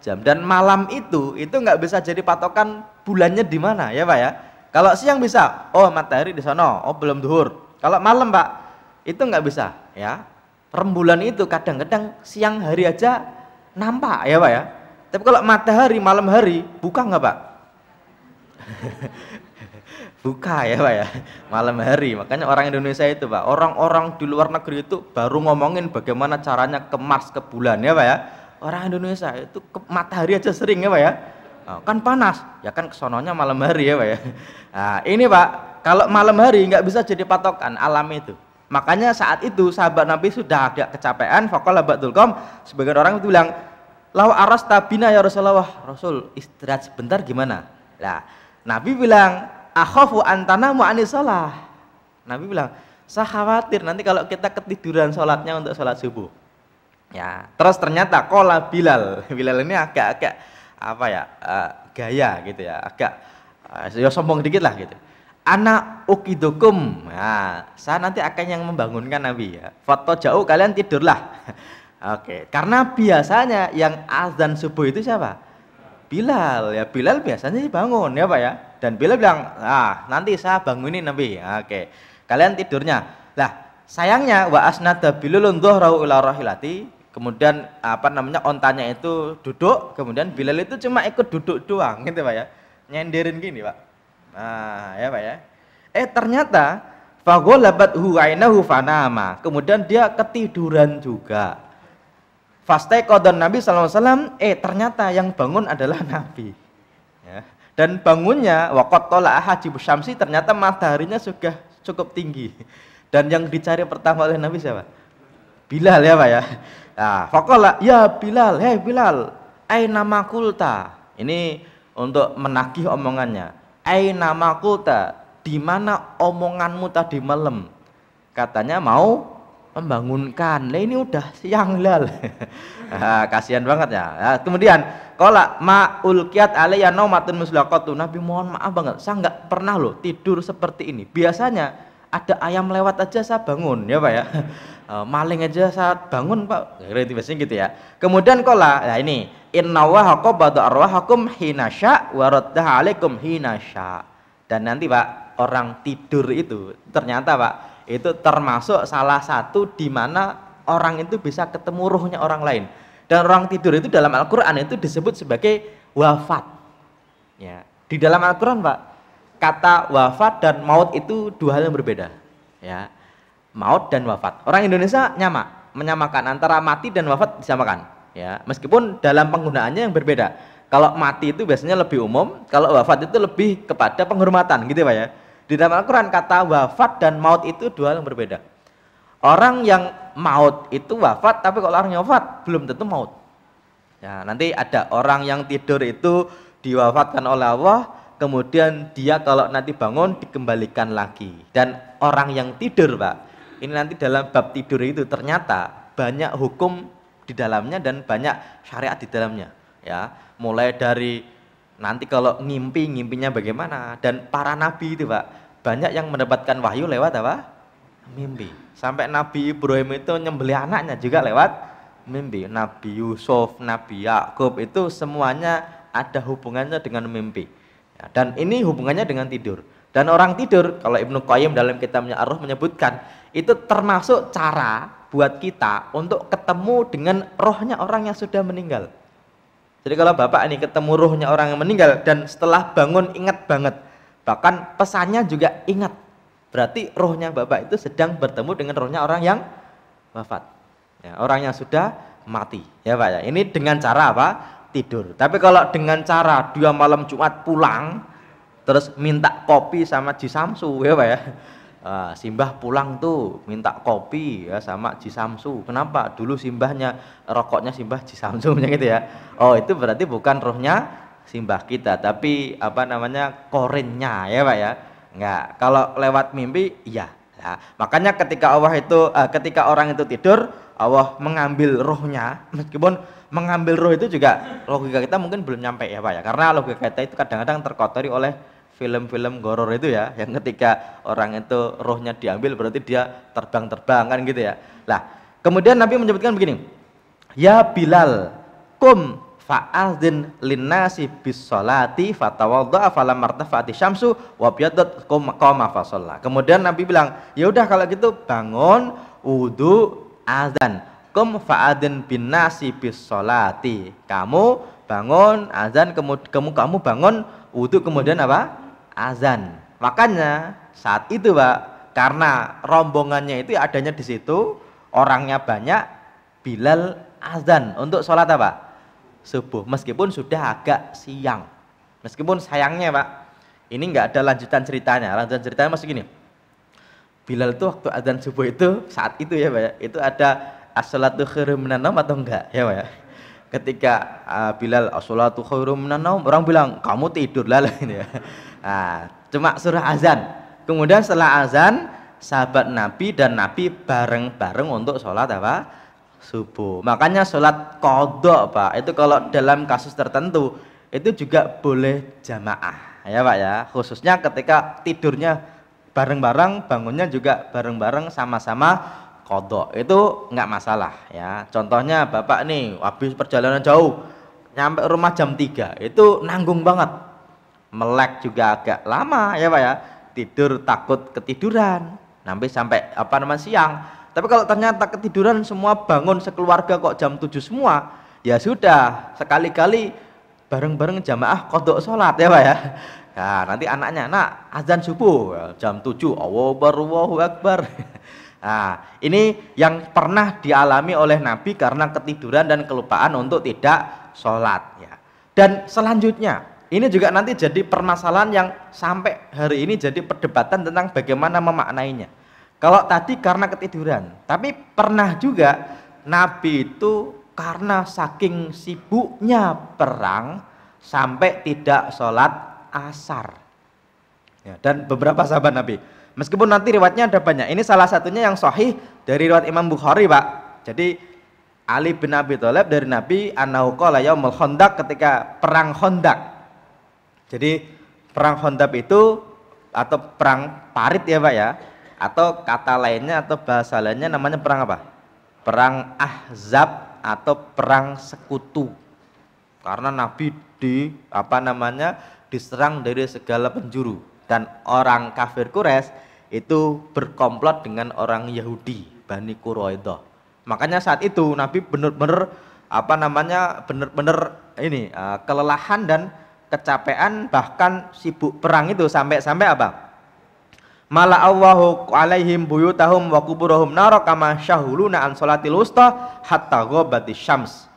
jam dan malam itu itu nggak bisa jadi patokan bulannya di mana ya pak ya kalau siang bisa oh matahari di sana oh belum duhur kalau malam pak itu nggak bisa ya rembulan itu kadang-kadang siang hari aja nampak ya pak ya tapi kalau matahari malam hari buka nggak pak buka ya pak ya malam hari makanya orang Indonesia itu pak orang-orang di luar negeri itu baru ngomongin bagaimana caranya ke Mars ke bulan ya pak ya orang Indonesia itu ke matahari aja sering ya pak ya nah, kan panas ya kan kesononya malam hari ya pak ya nah ini pak kalau malam hari nggak bisa jadi patokan alam itu makanya saat itu sahabat Nabi sudah agak kecapean fakolah batulkom sebagian orang itu bilang lau aras tabina ya Rasulullah Rasul istirahat sebentar gimana lah Nabi bilang akhafu antana mu'ani sholah. Nabi bilang, saya khawatir nanti kalau kita ketiduran sholatnya untuk sholat subuh. Ya, terus ternyata kola Bilal, Bilal ini agak-agak apa ya, uh, gaya gitu ya, agak uh, ya sombong dikit lah gitu. Anak ukidukum, nah, saya nanti akan yang membangunkan Nabi ya. Foto jauh kalian tidurlah. Oke, okay. karena biasanya yang azan subuh itu siapa? Bilal ya Bilal biasanya bangun ya Pak ya dan Bilal bilang ah nanti saya bangunin Nabi ya, oke kalian tidurnya lah sayangnya wa asnada bilulun dhuhrahu ila rahilati kemudian apa namanya ontanya itu duduk kemudian Bilal itu cuma ikut duduk doang gitu Pak ya nyenderin gini Pak nah ya Pak ya eh ternyata fagolabat huwainahu fanama kemudian dia ketiduran juga kodon Nabi SAW, eh ternyata yang bangun adalah Nabi. Ya. Dan bangunnya, wakot tolak haji syamsi, ternyata mataharinya sudah cukup tinggi. Dan yang dicari pertama oleh Nabi siapa? Bilal ya Pak ya. Nah, fakola, ya Bilal, hei Bilal, aina makulta. Ini untuk menagih omongannya. Aina makulta, di mana omonganmu tadi malam? Katanya mau membangunkan. Lah ini udah siang lal. Ah, kasihan banget ya. Nah, kemudian kola ma'ul kiat alaiya naumatun muslaqatu. Nabi mohon maaf banget, saya nggak pernah loh tidur seperti ini. Biasanya ada ayam lewat aja saya bangun ya pak ya eh, maling aja saya bangun pak ya, gitu, biasanya gitu ya kemudian kola ya nah, ini inna wahakum badu arwahakum hinasya radda alaikum hinasya dan nanti pak orang tidur itu ternyata pak itu termasuk salah satu di mana orang itu bisa ketemu ruhnya orang lain dan orang tidur itu dalam Al-Quran itu disebut sebagai wafat ya di dalam Al-Quran pak kata wafat dan maut itu dua hal yang berbeda ya maut dan wafat orang Indonesia nyama menyamakan antara mati dan wafat disamakan ya meskipun dalam penggunaannya yang berbeda kalau mati itu biasanya lebih umum kalau wafat itu lebih kepada penghormatan gitu pak ya di dalam Al-Quran kata wafat dan maut itu dua hal yang berbeda. Orang yang maut itu wafat, tapi kalau orang yang wafat belum tentu maut. Ya, nanti ada orang yang tidur itu diwafatkan oleh Allah, kemudian dia kalau nanti bangun dikembalikan lagi. Dan orang yang tidur, Pak, ini nanti dalam bab tidur itu ternyata banyak hukum di dalamnya dan banyak syariat di dalamnya. Ya, mulai dari Nanti kalau ngimpi, ngimpinya bagaimana? Dan para nabi itu Pak, banyak yang mendapatkan wahyu lewat apa? Mimpi. Sampai Nabi Ibrahim itu nyembeli anaknya juga lewat mimpi. Nabi Yusuf, Nabi Yakub itu semuanya ada hubungannya dengan mimpi. Ya, dan ini hubungannya dengan tidur. Dan orang tidur, kalau Ibnu Qayyim dalam kitabnya Ar-Ruh menyebutkan, itu termasuk cara buat kita untuk ketemu dengan rohnya orang yang sudah meninggal. Jadi kalau Bapak ini ketemu ruhnya orang yang meninggal dan setelah bangun ingat banget. Bahkan pesannya juga ingat. Berarti rohnya Bapak itu sedang bertemu dengan rohnya orang yang wafat. Ya, orang yang sudah mati. Ya Pak ya. Ini dengan cara apa? Tidur. Tapi kalau dengan cara dua malam Jumat pulang terus minta kopi sama Ji Samsu ya Pak ya Ah, simbah pulang tuh minta kopi ya sama Ji Samsu. Kenapa? Dulu simbahnya rokoknya simbah Ji Samsu gitu ya. Oh, itu berarti bukan rohnya simbah kita, tapi apa namanya korinnya ya, Pak ya. Enggak. Kalau lewat mimpi iya. Ya. makanya ketika Allah itu uh, ketika orang itu tidur, Allah mengambil rohnya meskipun mengambil roh itu juga logika kita mungkin belum nyampe ya Pak ya. Karena logika kita itu kadang-kadang terkotori oleh film-film goror itu ya, yang ketika orang itu rohnya diambil berarti dia terbang-terbang kan gitu ya. Lah, kemudian Nabi menyebutkan begini, Ya Bilal, kum fa'adzin linnasi bis salati fatawadda'a falam martafati syamsu wa biyadat qoma fasalla. Kemudian Nabi bilang, "Ya udah kalau gitu bangun, wudu, azan. Kum fa'adin bin nasi bis salati." Kamu bangun azan kemudian kamu, kamu bangun wudhu kemudian apa azan. Makanya saat itu Pak, karena rombongannya itu adanya di situ, orangnya banyak, Bilal azan untuk sholat apa? Subuh, meskipun sudah agak siang. Meskipun sayangnya Pak, ini nggak ada lanjutan ceritanya. Lanjutan ceritanya masih gini. Bilal itu waktu azan subuh itu saat itu ya Pak, itu ada as-salatu khairum atau enggak ya Pak ya. ketika uh, Bilal as-salatu khairum orang bilang kamu tidur lah ini gitu ya Nah, cuma surah azan. Kemudian setelah azan, sahabat Nabi dan Nabi bareng-bareng untuk sholat apa? Subuh. Makanya sholat kodok pak. Itu kalau dalam kasus tertentu itu juga boleh jamaah ya pak ya. Khususnya ketika tidurnya bareng-bareng, bangunnya juga bareng-bareng sama-sama kodok itu nggak masalah ya contohnya bapak nih habis perjalanan jauh nyampe rumah jam 3 itu nanggung banget melek juga agak lama ya Pak ya tidur takut ketiduran nanti sampai apa nama siang tapi kalau ternyata ketiduran semua bangun sekeluarga kok jam 7 semua ya sudah sekali-kali bareng-bareng jamaah kodok sholat ya Pak ya nah, nanti anaknya nak azan subuh jam 7 Allah Allahu Akbar nah ini yang pernah dialami oleh Nabi karena ketiduran dan kelupaan untuk tidak sholat ya dan selanjutnya ini juga nanti jadi permasalahan yang sampai hari ini jadi perdebatan tentang bagaimana memaknainya. Kalau tadi karena ketiduran, tapi pernah juga Nabi itu karena saking sibuknya perang sampai tidak sholat asar. Ya, dan beberapa sahabat Nabi. Meskipun nanti riwayatnya ada banyak. Ini salah satunya yang sahih dari riwayat Imam Bukhari, Pak. Jadi Ali bin Abi Thalib dari Nabi annahu qala yaumul Khandaq ketika perang Khandaq. Jadi perang Hondab itu atau perang parit ya Pak ya, atau kata lainnya atau bahasa lainnya namanya perang apa? Perang Ahzab atau perang sekutu. Karena Nabi di apa namanya diserang dari segala penjuru dan orang kafir Quraisy itu berkomplot dengan orang Yahudi Bani Quraidah. Makanya saat itu Nabi benar-benar apa namanya benar-benar ini uh, kelelahan dan kecapean bahkan sibuk perang itu sampai-sampai apa? Mala Allahu alaihim buyutahum wa kuburahum nar kama syahuluna an salatil usta hatta ghabati syams.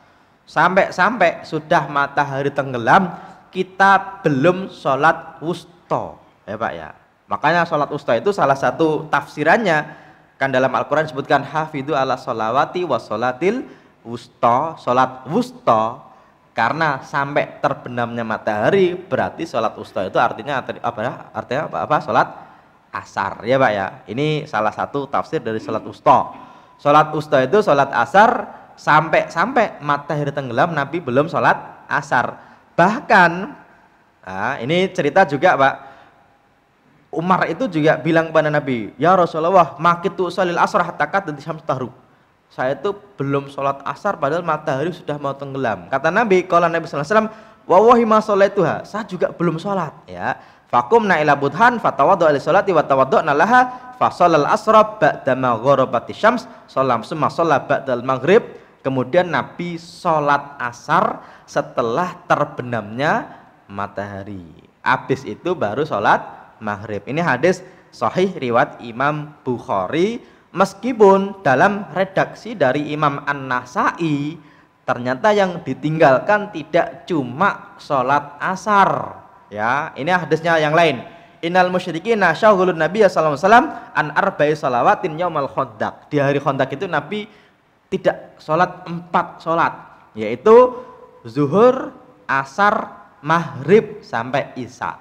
Sampai-sampai sudah matahari tenggelam kita belum sholat usta. ya Pak ya. Makanya sholat usta itu salah satu tafsirannya kan dalam Al-Quran disebutkan hafidu ala solawati wa salatil usta, sholat usta karena sampai terbenamnya matahari berarti sholat usta itu artinya apa ya artinya apa, apa sholat asar ya pak ya ini salah satu tafsir dari sholat usta sholat usta itu sholat asar sampai sampai matahari tenggelam Nabi belum sholat asar bahkan nah, ini cerita juga pak Umar itu juga bilang kepada Nabi ya Rasulullah makitu salil asar takat dan tahrub saya itu belum sholat asar padahal matahari sudah mau tenggelam. Kata Nabi, kalau Nabi SAW, wawahi masolatuha, saya juga belum sholat. Ya. Fakum na budhan fatawadu ali sholati watawadu nalaha fasolal asra ba'dama ghorobati syams sholam summa sholat ba'dal maghrib kemudian Nabi sholat asar setelah terbenamnya matahari. Habis itu baru sholat maghrib. Ini hadis sahih riwayat Imam Bukhari Meskipun dalam redaksi dari Imam An-Nasai ternyata yang ditinggalkan tidak cuma sholat asar ya ini hadisnya yang lain Innal musyrikina syaghulun Nabi sallallahu alaihi wasallam an arba'i salawatin yaumal khondak. Di hari khondak itu Nabi tidak sholat empat sholat yaitu zuhur, asar, maghrib sampai isya.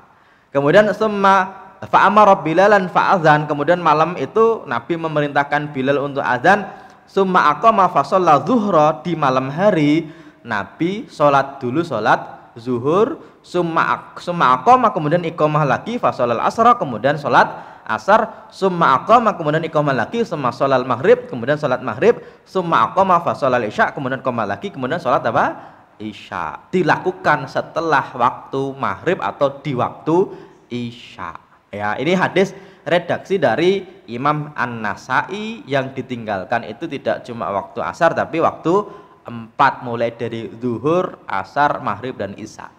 Kemudian summa Fa'amara Bilalan fa'azan. Kemudian malam itu Nabi memerintahkan Bilal untuk azan. Summa aqama fasalla zuhra di malam hari Nabi sholat dulu sholat zuhur summa summa aqama kemudian iqamah lagi fasolal asra kemudian sholat asar summa aqama kemudian iqamah lagi summa sholal maghrib kemudian sholat maghrib summa aqama fasolal isya kemudian iqamah lagi kemudian sholat apa isya dilakukan setelah waktu maghrib atau di waktu isya Ya, ini hadis redaksi dari Imam An-Nasai yang ditinggalkan itu tidak cuma waktu asar tapi waktu empat mulai dari zuhur, asar, maghrib dan isya.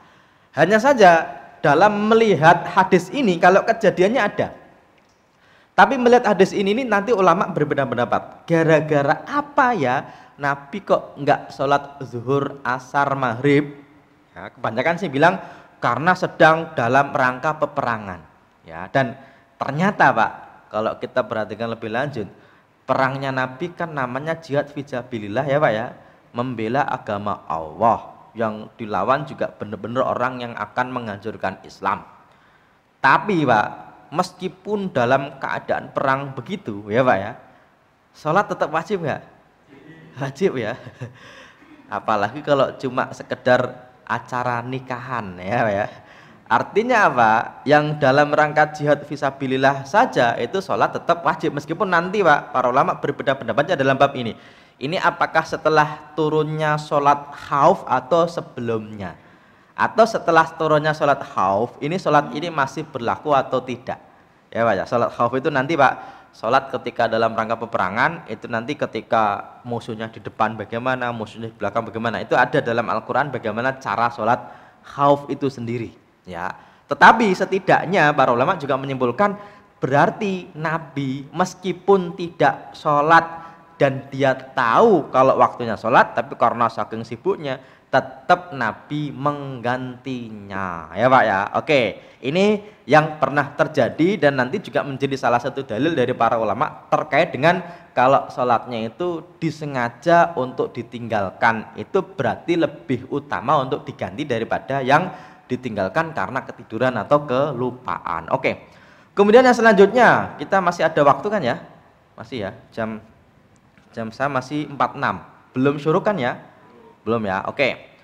Hanya saja dalam melihat hadis ini kalau kejadiannya ada. Tapi melihat hadis ini, ini nanti ulama berbeda pendapat. Gara-gara apa ya Nabi kok nggak sholat zuhur, asar, maghrib? Ya, kebanyakan sih bilang karena sedang dalam rangka peperangan. Ya, dan ternyata Pak, kalau kita perhatikan lebih lanjut, perangnya Nabi kan namanya jihad fijabilillah ya Pak ya, membela agama Allah yang dilawan juga benar-benar orang yang akan menghancurkan Islam. Tapi Pak, meskipun dalam keadaan perang begitu ya Pak ya, sholat tetap wajib nggak? Wajib ya. Apalagi kalau cuma sekedar acara nikahan ya Pak ya Artinya apa? Yang dalam rangka jihad visabilillah saja itu sholat tetap wajib meskipun nanti pak para ulama berbeda pendapatnya dalam bab ini. Ini apakah setelah turunnya sholat khauf atau sebelumnya? Atau setelah turunnya sholat khauf ini sholat ini masih berlaku atau tidak? Ya pak ya, sholat khauf itu nanti pak sholat ketika dalam rangka peperangan itu nanti ketika musuhnya di depan bagaimana, musuhnya di belakang bagaimana itu ada dalam Al-Quran bagaimana cara sholat khauf itu sendiri Ya, tetapi setidaknya para ulama juga menyimpulkan berarti Nabi meskipun tidak sholat dan dia tahu kalau waktunya sholat tapi karena saking sibuknya tetap Nabi menggantinya ya Pak ya oke ini yang pernah terjadi dan nanti juga menjadi salah satu dalil dari para ulama terkait dengan kalau sholatnya itu disengaja untuk ditinggalkan itu berarti lebih utama untuk diganti daripada yang ditinggalkan karena ketiduran atau kelupaan. Oke. Kemudian yang selanjutnya, kita masih ada waktu kan ya? Masih ya. Jam jam saya masih 46. Belum suruh kan ya? Belum ya. Oke.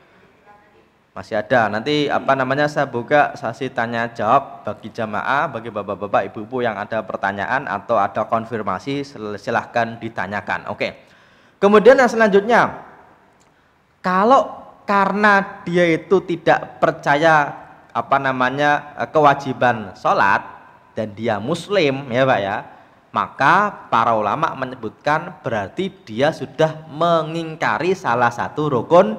Masih ada. Nanti apa namanya saya buka sesi tanya jawab bagi jamaah, bagi bapak-bapak, ibu-ibu yang ada pertanyaan atau ada konfirmasi silahkan ditanyakan. Oke. Kemudian yang selanjutnya, kalau karena dia itu tidak percaya apa namanya eh, kewajiban sholat dan dia muslim ya pak ya maka para ulama menyebutkan berarti dia sudah mengingkari salah satu rukun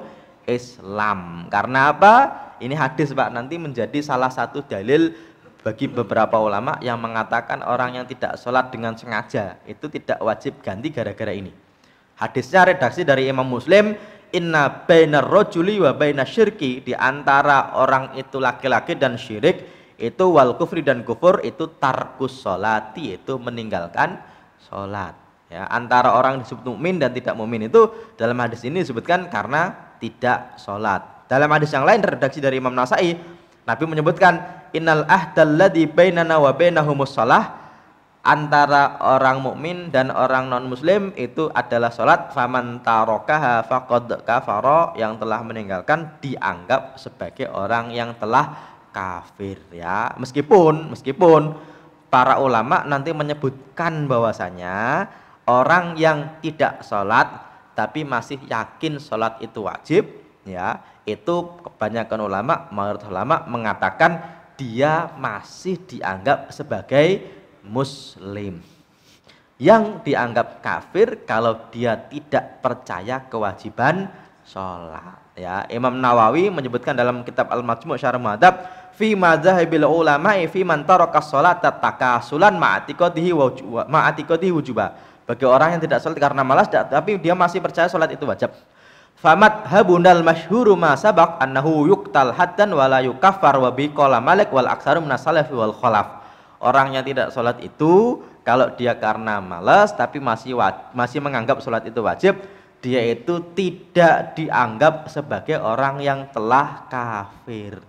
Islam karena apa ini hadis pak nanti menjadi salah satu dalil bagi beberapa ulama yang mengatakan orang yang tidak sholat dengan sengaja itu tidak wajib ganti gara-gara ini hadisnya redaksi dari Imam Muslim inna bainar rojuli wa bainas syirki di antara orang itu laki-laki dan syirik itu wal kufri dan kufur itu tarkus solati itu meninggalkan solat ya antara orang disebut mukmin dan tidak mukmin itu dalam hadis ini disebutkan karena tidak solat dalam hadis yang lain redaksi dari Imam Nasai Nabi menyebutkan innal ahdalladhi bainana wa bainahumus salah antara orang mukmin dan orang non muslim itu adalah sholat faman tarokah faqad kafaro yang telah meninggalkan dianggap sebagai orang yang telah kafir ya meskipun meskipun para ulama nanti menyebutkan bahwasanya orang yang tidak sholat tapi masih yakin sholat itu wajib ya itu kebanyakan ulama menurut ulama mengatakan dia masih dianggap sebagai muslim. Yang dianggap kafir kalau dia tidak percaya kewajiban sholat. Ya, Imam Nawawi menyebutkan dalam kitab Al-Majmu' Syarh Madzhab fi madzhabil ulama fi man taraka sholata takasulan ma'atiqadihi wa ma'atiqadihi wujuba. Bagi orang yang tidak sholat karena malas tapi dia masih percaya sholat itu wajib. Famat habundal masyhuru ma sabak annahu yuqtal haddan wala yukaffar wa biqala malik wal aksaru salaf wal khalaf. Orang yang tidak sholat itu kalau dia karena malas tapi masih masih menganggap sholat itu wajib, dia itu tidak dianggap sebagai orang yang telah kafir.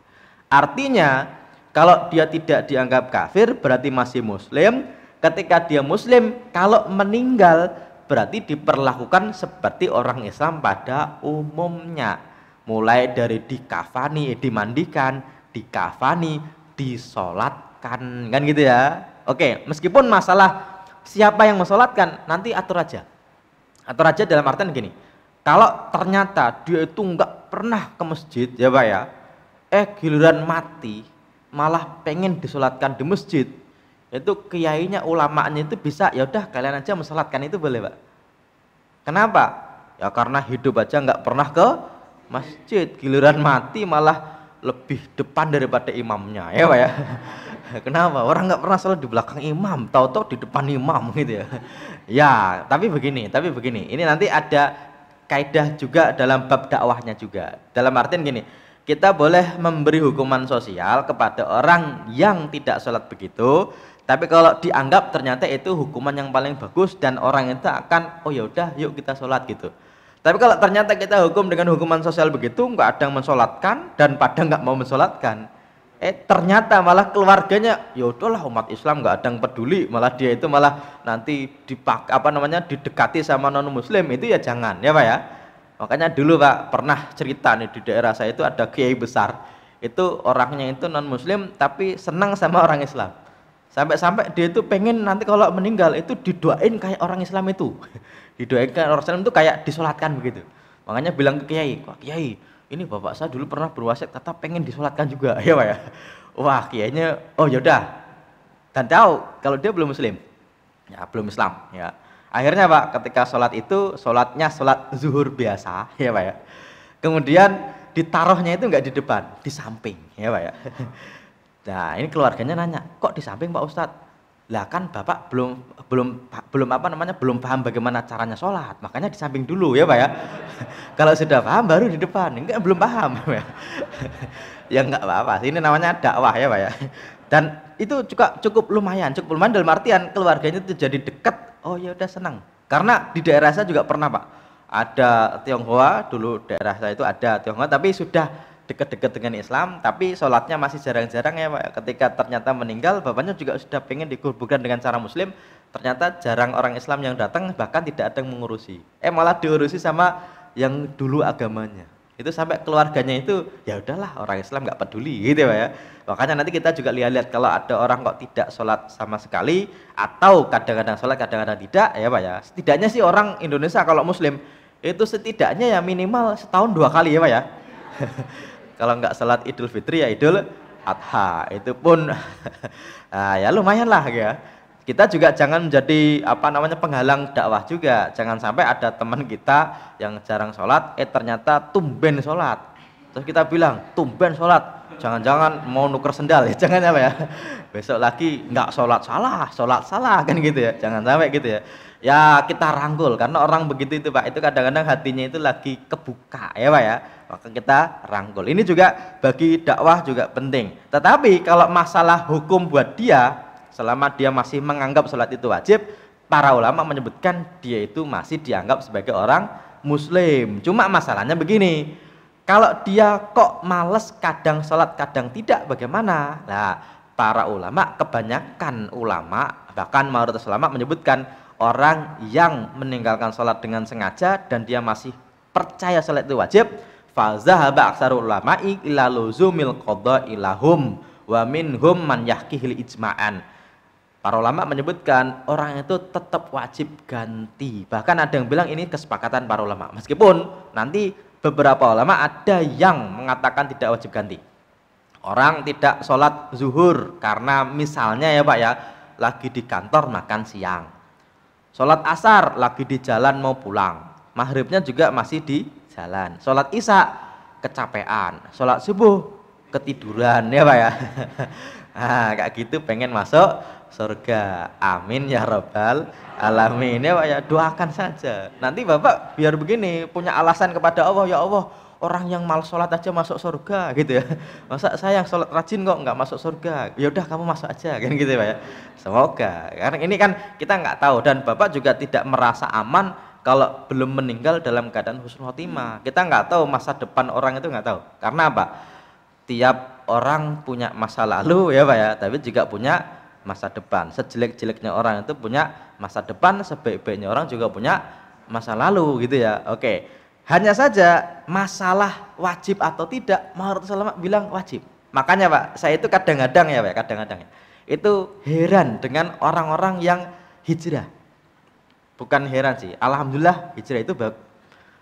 Artinya kalau dia tidak dianggap kafir berarti masih muslim. Ketika dia muslim kalau meninggal berarti diperlakukan seperti orang Islam pada umumnya. Mulai dari dikafani, dimandikan, dikafani, disolat mensolatkan kan gitu ya oke meskipun masalah siapa yang mensolatkan nanti atur aja atur aja dalam artian gini kalau ternyata dia itu nggak pernah ke masjid ya pak ya eh giliran mati malah pengen disolatkan di masjid itu kiainya ulamaannya itu bisa ya udah kalian aja mensolatkan itu boleh pak kenapa ya karena hidup aja nggak pernah ke masjid giliran mati malah lebih depan daripada imamnya ya pak ya Kenapa? Orang nggak pernah sholat di belakang imam, tahu-tahu di depan imam gitu ya. Ya, tapi begini, tapi begini. Ini nanti ada kaidah juga dalam bab dakwahnya juga. Dalam artian gini, kita boleh memberi hukuman sosial kepada orang yang tidak sholat begitu, tapi kalau dianggap ternyata itu hukuman yang paling bagus dan orang itu akan, oh yaudah, yuk kita sholat gitu. Tapi kalau ternyata kita hukum dengan hukuman sosial begitu, nggak ada yang mensolatkan dan pada nggak mau mensolatkan, eh ternyata malah keluarganya ya udahlah umat Islam nggak ada yang peduli malah dia itu malah nanti dipak apa namanya didekati sama non muslim itu ya jangan ya pak ya makanya dulu pak pernah cerita nih di daerah saya itu ada kiai besar itu orangnya itu non muslim tapi senang sama orang Islam sampai-sampai dia itu pengen nanti kalau meninggal itu didoain kayak orang Islam itu didoain kayak orang Islam itu kayak disolatkan begitu makanya bilang ke kiai kok kiai ini bapak saya dulu pernah berwasiat tetap pengen disolatkan juga ya pak ya wah kayaknya oh yaudah dan tahu kalau dia belum muslim ya belum Islam ya akhirnya pak ketika sholat itu sholatnya sholat zuhur biasa ya pak ya kemudian ditaruhnya itu nggak di depan di samping ya pak ya nah ini keluarganya nanya kok di samping pak ustadz lah kan bapak belum belum belum apa namanya belum paham bagaimana caranya sholat makanya di samping dulu ya pak ya kalau sudah paham baru di depan enggak belum paham ya ya enggak apa-apa ini namanya dakwah ya pak ya dan itu juga cukup lumayan cukup lumayan dalam artian keluarganya itu jadi dekat oh ya udah senang karena di daerah saya juga pernah pak ada Tionghoa dulu daerah saya itu ada Tionghoa tapi sudah dekat-dekat dengan Islam, tapi sholatnya masih jarang-jarang ya Pak. Ketika ternyata meninggal, bapaknya juga sudah pengen dikuburkan dengan cara muslim, ternyata jarang orang Islam yang datang, bahkan tidak ada yang mengurusi. Eh malah diurusi sama yang dulu agamanya. Itu sampai keluarganya itu, ya udahlah orang Islam nggak peduli gitu ya, Pak ya. Makanya nanti kita juga lihat-lihat kalau ada orang kok tidak sholat sama sekali, atau kadang-kadang sholat, kadang-kadang tidak ya Pak ya. Setidaknya sih orang Indonesia kalau muslim, itu setidaknya ya minimal setahun dua kali ya Pak ya Kalau nggak salat Idul Fitri ya Idul Adha. Itu pun nah, ya lumayan lah ya. Kita juga jangan menjadi apa namanya penghalang dakwah juga. Jangan sampai ada teman kita yang jarang sholat, eh ternyata tumben sholat. Terus kita bilang tumben sholat, jangan-jangan mau nuker sendal ya jangan apa ya besok lagi nggak sholat salah sholat salah kan gitu ya jangan sampai gitu ya ya kita rangkul karena orang begitu itu pak itu kadang-kadang hatinya itu lagi kebuka ya pak ya maka kita rangkul. Ini juga bagi dakwah juga penting. Tetapi kalau masalah hukum buat dia, selama dia masih menganggap sholat itu wajib, para ulama menyebutkan dia itu masih dianggap sebagai orang muslim. Cuma masalahnya begini, kalau dia kok males kadang sholat kadang tidak bagaimana? Nah, para ulama kebanyakan ulama bahkan mayoritas ulama menyebutkan orang yang meninggalkan sholat dengan sengaja dan dia masih percaya sholat itu wajib fazahaba aksaru ulama ila luzumil kodo ilahum wa minhum man yahkihil ijma'an para ulama menyebutkan orang itu tetap wajib ganti bahkan ada yang bilang ini kesepakatan para ulama meskipun nanti beberapa ulama ada yang mengatakan tidak wajib ganti orang tidak sholat zuhur karena misalnya ya pak ya lagi di kantor makan siang sholat asar lagi di jalan mau pulang mahribnya juga masih di jalan. Sholat isya kecapean, sholat subuh ketiduran ya pak ya. nah, kayak gitu pengen masuk surga. Amin ya robbal alamin ya pak ya. Doakan saja. Nanti bapak biar begini punya alasan kepada Allah ya Allah orang yang mal sholat aja masuk surga gitu ya masa saya yang sholat rajin kok nggak masuk surga ya udah kamu masuk aja kan gitu ya pak ya semoga karena ini kan kita nggak tahu dan bapak juga tidak merasa aman kalau belum meninggal dalam keadaan husnul khotimah. Hmm. Kita nggak tahu masa depan orang itu nggak tahu. Karena apa? Tiap orang punya masa lalu ya Pak ya, tapi juga punya masa depan. Sejelek-jeleknya orang itu punya masa depan, sebaik-baiknya orang juga punya masa lalu gitu ya. Oke. Hanya saja masalah wajib atau tidak, Maharatu Salama bilang wajib. Makanya Pak, saya itu kadang-kadang ya Pak, kadang-kadang ya, itu heran dengan orang-orang yang hijrah bukan heran sih. Alhamdulillah hijrah itu bab.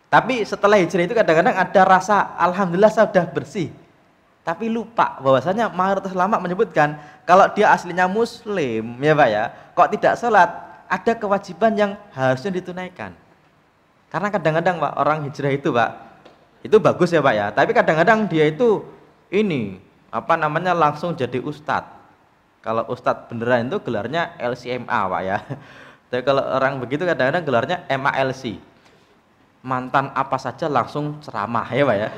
Tapi setelah hijrah itu kadang-kadang ada rasa alhamdulillah saya sudah bersih. Tapi lupa bahwasanya mayoritas lama menyebutkan kalau dia aslinya muslim ya Pak ya, kok tidak sholat ada kewajiban yang harusnya ditunaikan. Karena kadang-kadang Pak orang hijrah itu Pak itu bagus ya Pak ya, tapi kadang-kadang dia itu ini apa namanya langsung jadi ustadz. Kalau ustadz beneran itu gelarnya LCMA Pak ya tapi kalau orang begitu kadang-kadang gelarnya MALC. Mantan apa saja langsung ceramah ya Pak ya.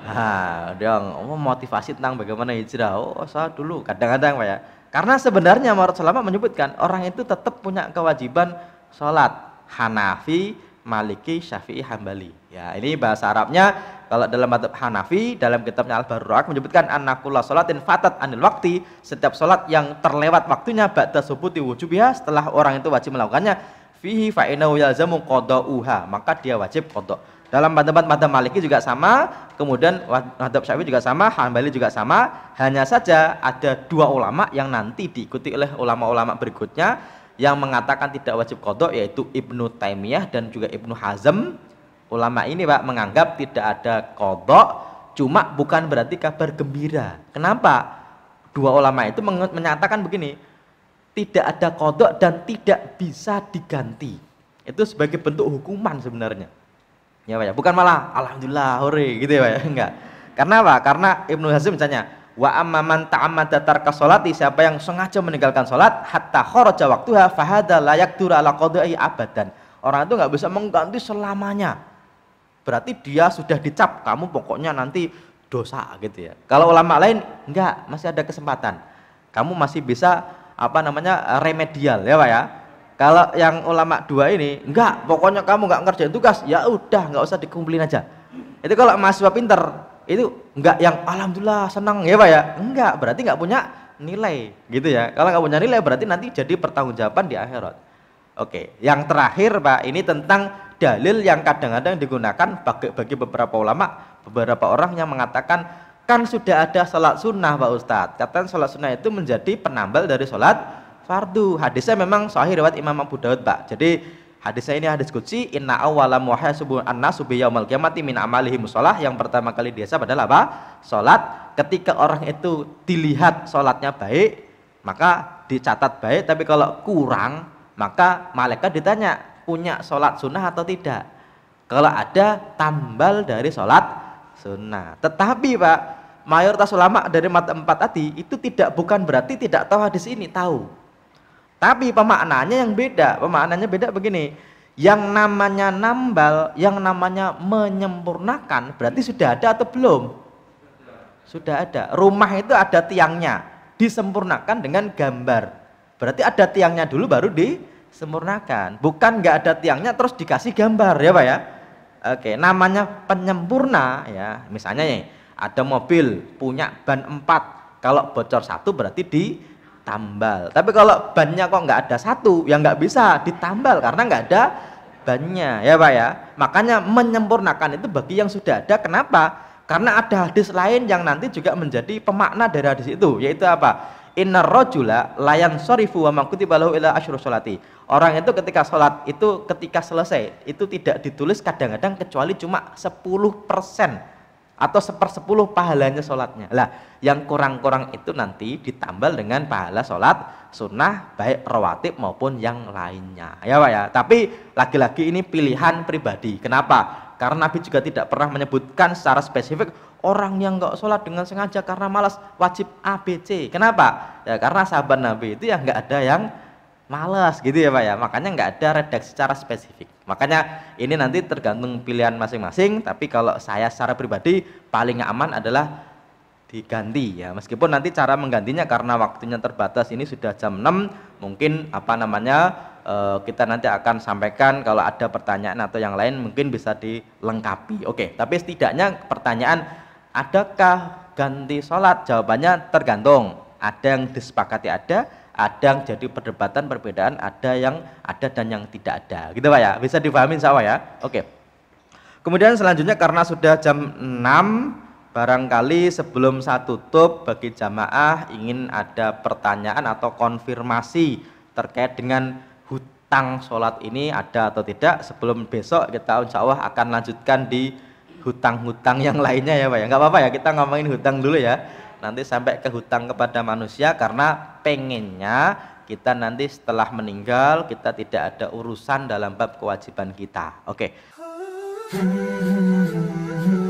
Nah, dia motivasi tentang bagaimana hijrah. Oh, saya dulu kadang-kadang Pak ya. Karena sebenarnya Muhammad Salama menyebutkan orang itu tetap punya kewajiban sholat Hanafi, Maliki, Syafi'i, Hambali. Ya, ini bahasa Arabnya kalau dalam madhab Hanafi dalam kitabnya al barurak menyebutkan anakulah salatin fatat anil wakti. setiap salat yang terlewat waktunya ba'da subuti wujubiha setelah orang itu wajib melakukannya fihi fa'inahu yalzamu qada'uha maka dia wajib qada. Dalam madhab madhab Maliki juga sama, kemudian madhab Syafi'i juga sama, Hambali juga sama, hanya saja ada dua ulama yang nanti diikuti oleh ulama-ulama berikutnya yang mengatakan tidak wajib kodok yaitu Ibnu Taimiyah dan juga Ibnu Hazm ulama ini Pak menganggap tidak ada kodok cuma bukan berarti kabar gembira kenapa dua ulama itu menyatakan begini tidak ada kodok dan tidak bisa diganti itu sebagai bentuk hukuman sebenarnya ya Pak ya bukan malah alhamdulillah hore gitu ya Pak ya enggak karena apa karena Ibnu Hazm misalnya wa amma man ta'ammada tarka sholati siapa yang sengaja meninggalkan sholat hatta kharaja waktuha fahada layak yakdura ala qada'i abadan orang itu nggak bisa mengganti selamanya berarti dia sudah dicap kamu pokoknya nanti dosa gitu ya kalau ulama lain enggak masih ada kesempatan kamu masih bisa apa namanya remedial ya Pak ya kalau yang ulama dua ini enggak pokoknya kamu enggak ngerjain tugas ya udah enggak usah dikumpulin aja itu kalau mahasiswa pinter itu enggak yang alhamdulillah senang ya Pak ya enggak berarti enggak punya nilai gitu ya kalau enggak punya nilai berarti nanti jadi pertanggungjawaban di akhirat oke yang terakhir Pak ini tentang dalil yang kadang-kadang digunakan bagi, bagi beberapa ulama beberapa orang yang mengatakan kan sudah ada sholat sunnah Pak Ustadz katakan sholat sunnah itu menjadi penambal dari sholat fardu hadisnya memang sahih riwayat Imam Abu Daud Pak jadi Hadis saya ini hadis kutsi inna awwala muhasabun annasu bi yaumil qiyamati min amalihi musalah yang pertama kali biasa adalah apa? Salat. Ketika orang itu dilihat salatnya baik, maka dicatat baik, tapi kalau kurang maka malaikat ditanya punya salat sunnah atau tidak. Kalau ada tambal dari salat sunnah. Tetapi Pak, mayoritas ulama dari mata empat hati itu tidak bukan berarti tidak tahu hadis ini, tahu tapi pemaknanya yang beda, pemaknanya beda begini. Yang namanya nambal, yang namanya menyempurnakan berarti sudah ada atau belum? Sudah ada. Rumah itu ada tiangnya, disempurnakan dengan gambar. Berarti ada tiangnya dulu baru disempurnakan. Bukan nggak ada tiangnya terus dikasih gambar ya Pak ya. Oke, namanya penyempurna ya. Misalnya nih, ada mobil punya ban empat, kalau bocor satu berarti di tambal. Tapi kalau bannya kok nggak ada satu, ya nggak bisa ditambal karena nggak ada bannya, ya pak ya. Makanya menyempurnakan itu bagi yang sudah ada. Kenapa? Karena ada hadis lain yang nanti juga menjadi pemakna dari hadis itu, yaitu apa? Inna rojula layan sorifu wa makuti balahu ila ashru sholati. Orang itu ketika sholat itu ketika selesai itu tidak ditulis kadang-kadang kecuali cuma 10 persen atau sepersepuluh pahalanya sholatnya. Lah, yang kurang-kurang itu nanti ditambal dengan pahala sholat sunnah baik rawatib maupun yang lainnya. Ya pak ya. Tapi lagi-lagi ini pilihan pribadi. Kenapa? Karena Nabi juga tidak pernah menyebutkan secara spesifik orang yang nggak sholat dengan sengaja karena malas wajib ABC. Kenapa? Ya karena sahabat Nabi itu ya nggak ada yang males gitu ya Pak ya. Makanya nggak ada redaksi secara spesifik. Makanya ini nanti tergantung pilihan masing-masing, tapi kalau saya secara pribadi paling aman adalah diganti ya. Meskipun nanti cara menggantinya karena waktunya terbatas ini sudah jam 6, mungkin apa namanya eh, kita nanti akan sampaikan kalau ada pertanyaan atau yang lain mungkin bisa dilengkapi. Oke, tapi setidaknya pertanyaan adakah ganti sholat? Jawabannya tergantung. Ada yang disepakati ada, ada yang jadi perdebatan perbedaan ada yang ada dan yang tidak ada gitu Pak ya bisa dipahami sama ya oke kemudian selanjutnya karena sudah jam 6 barangkali sebelum saya tutup bagi jamaah ingin ada pertanyaan atau konfirmasi terkait dengan hutang sholat ini ada atau tidak sebelum besok kita insya Allah akan lanjutkan di hutang-hutang yang lainnya ya Pak ya nggak apa-apa ya kita ngomongin hutang dulu ya nanti sampai ke hutang kepada manusia karena pengennya kita nanti setelah meninggal kita tidak ada urusan dalam bab kewajiban kita. Oke. Okay.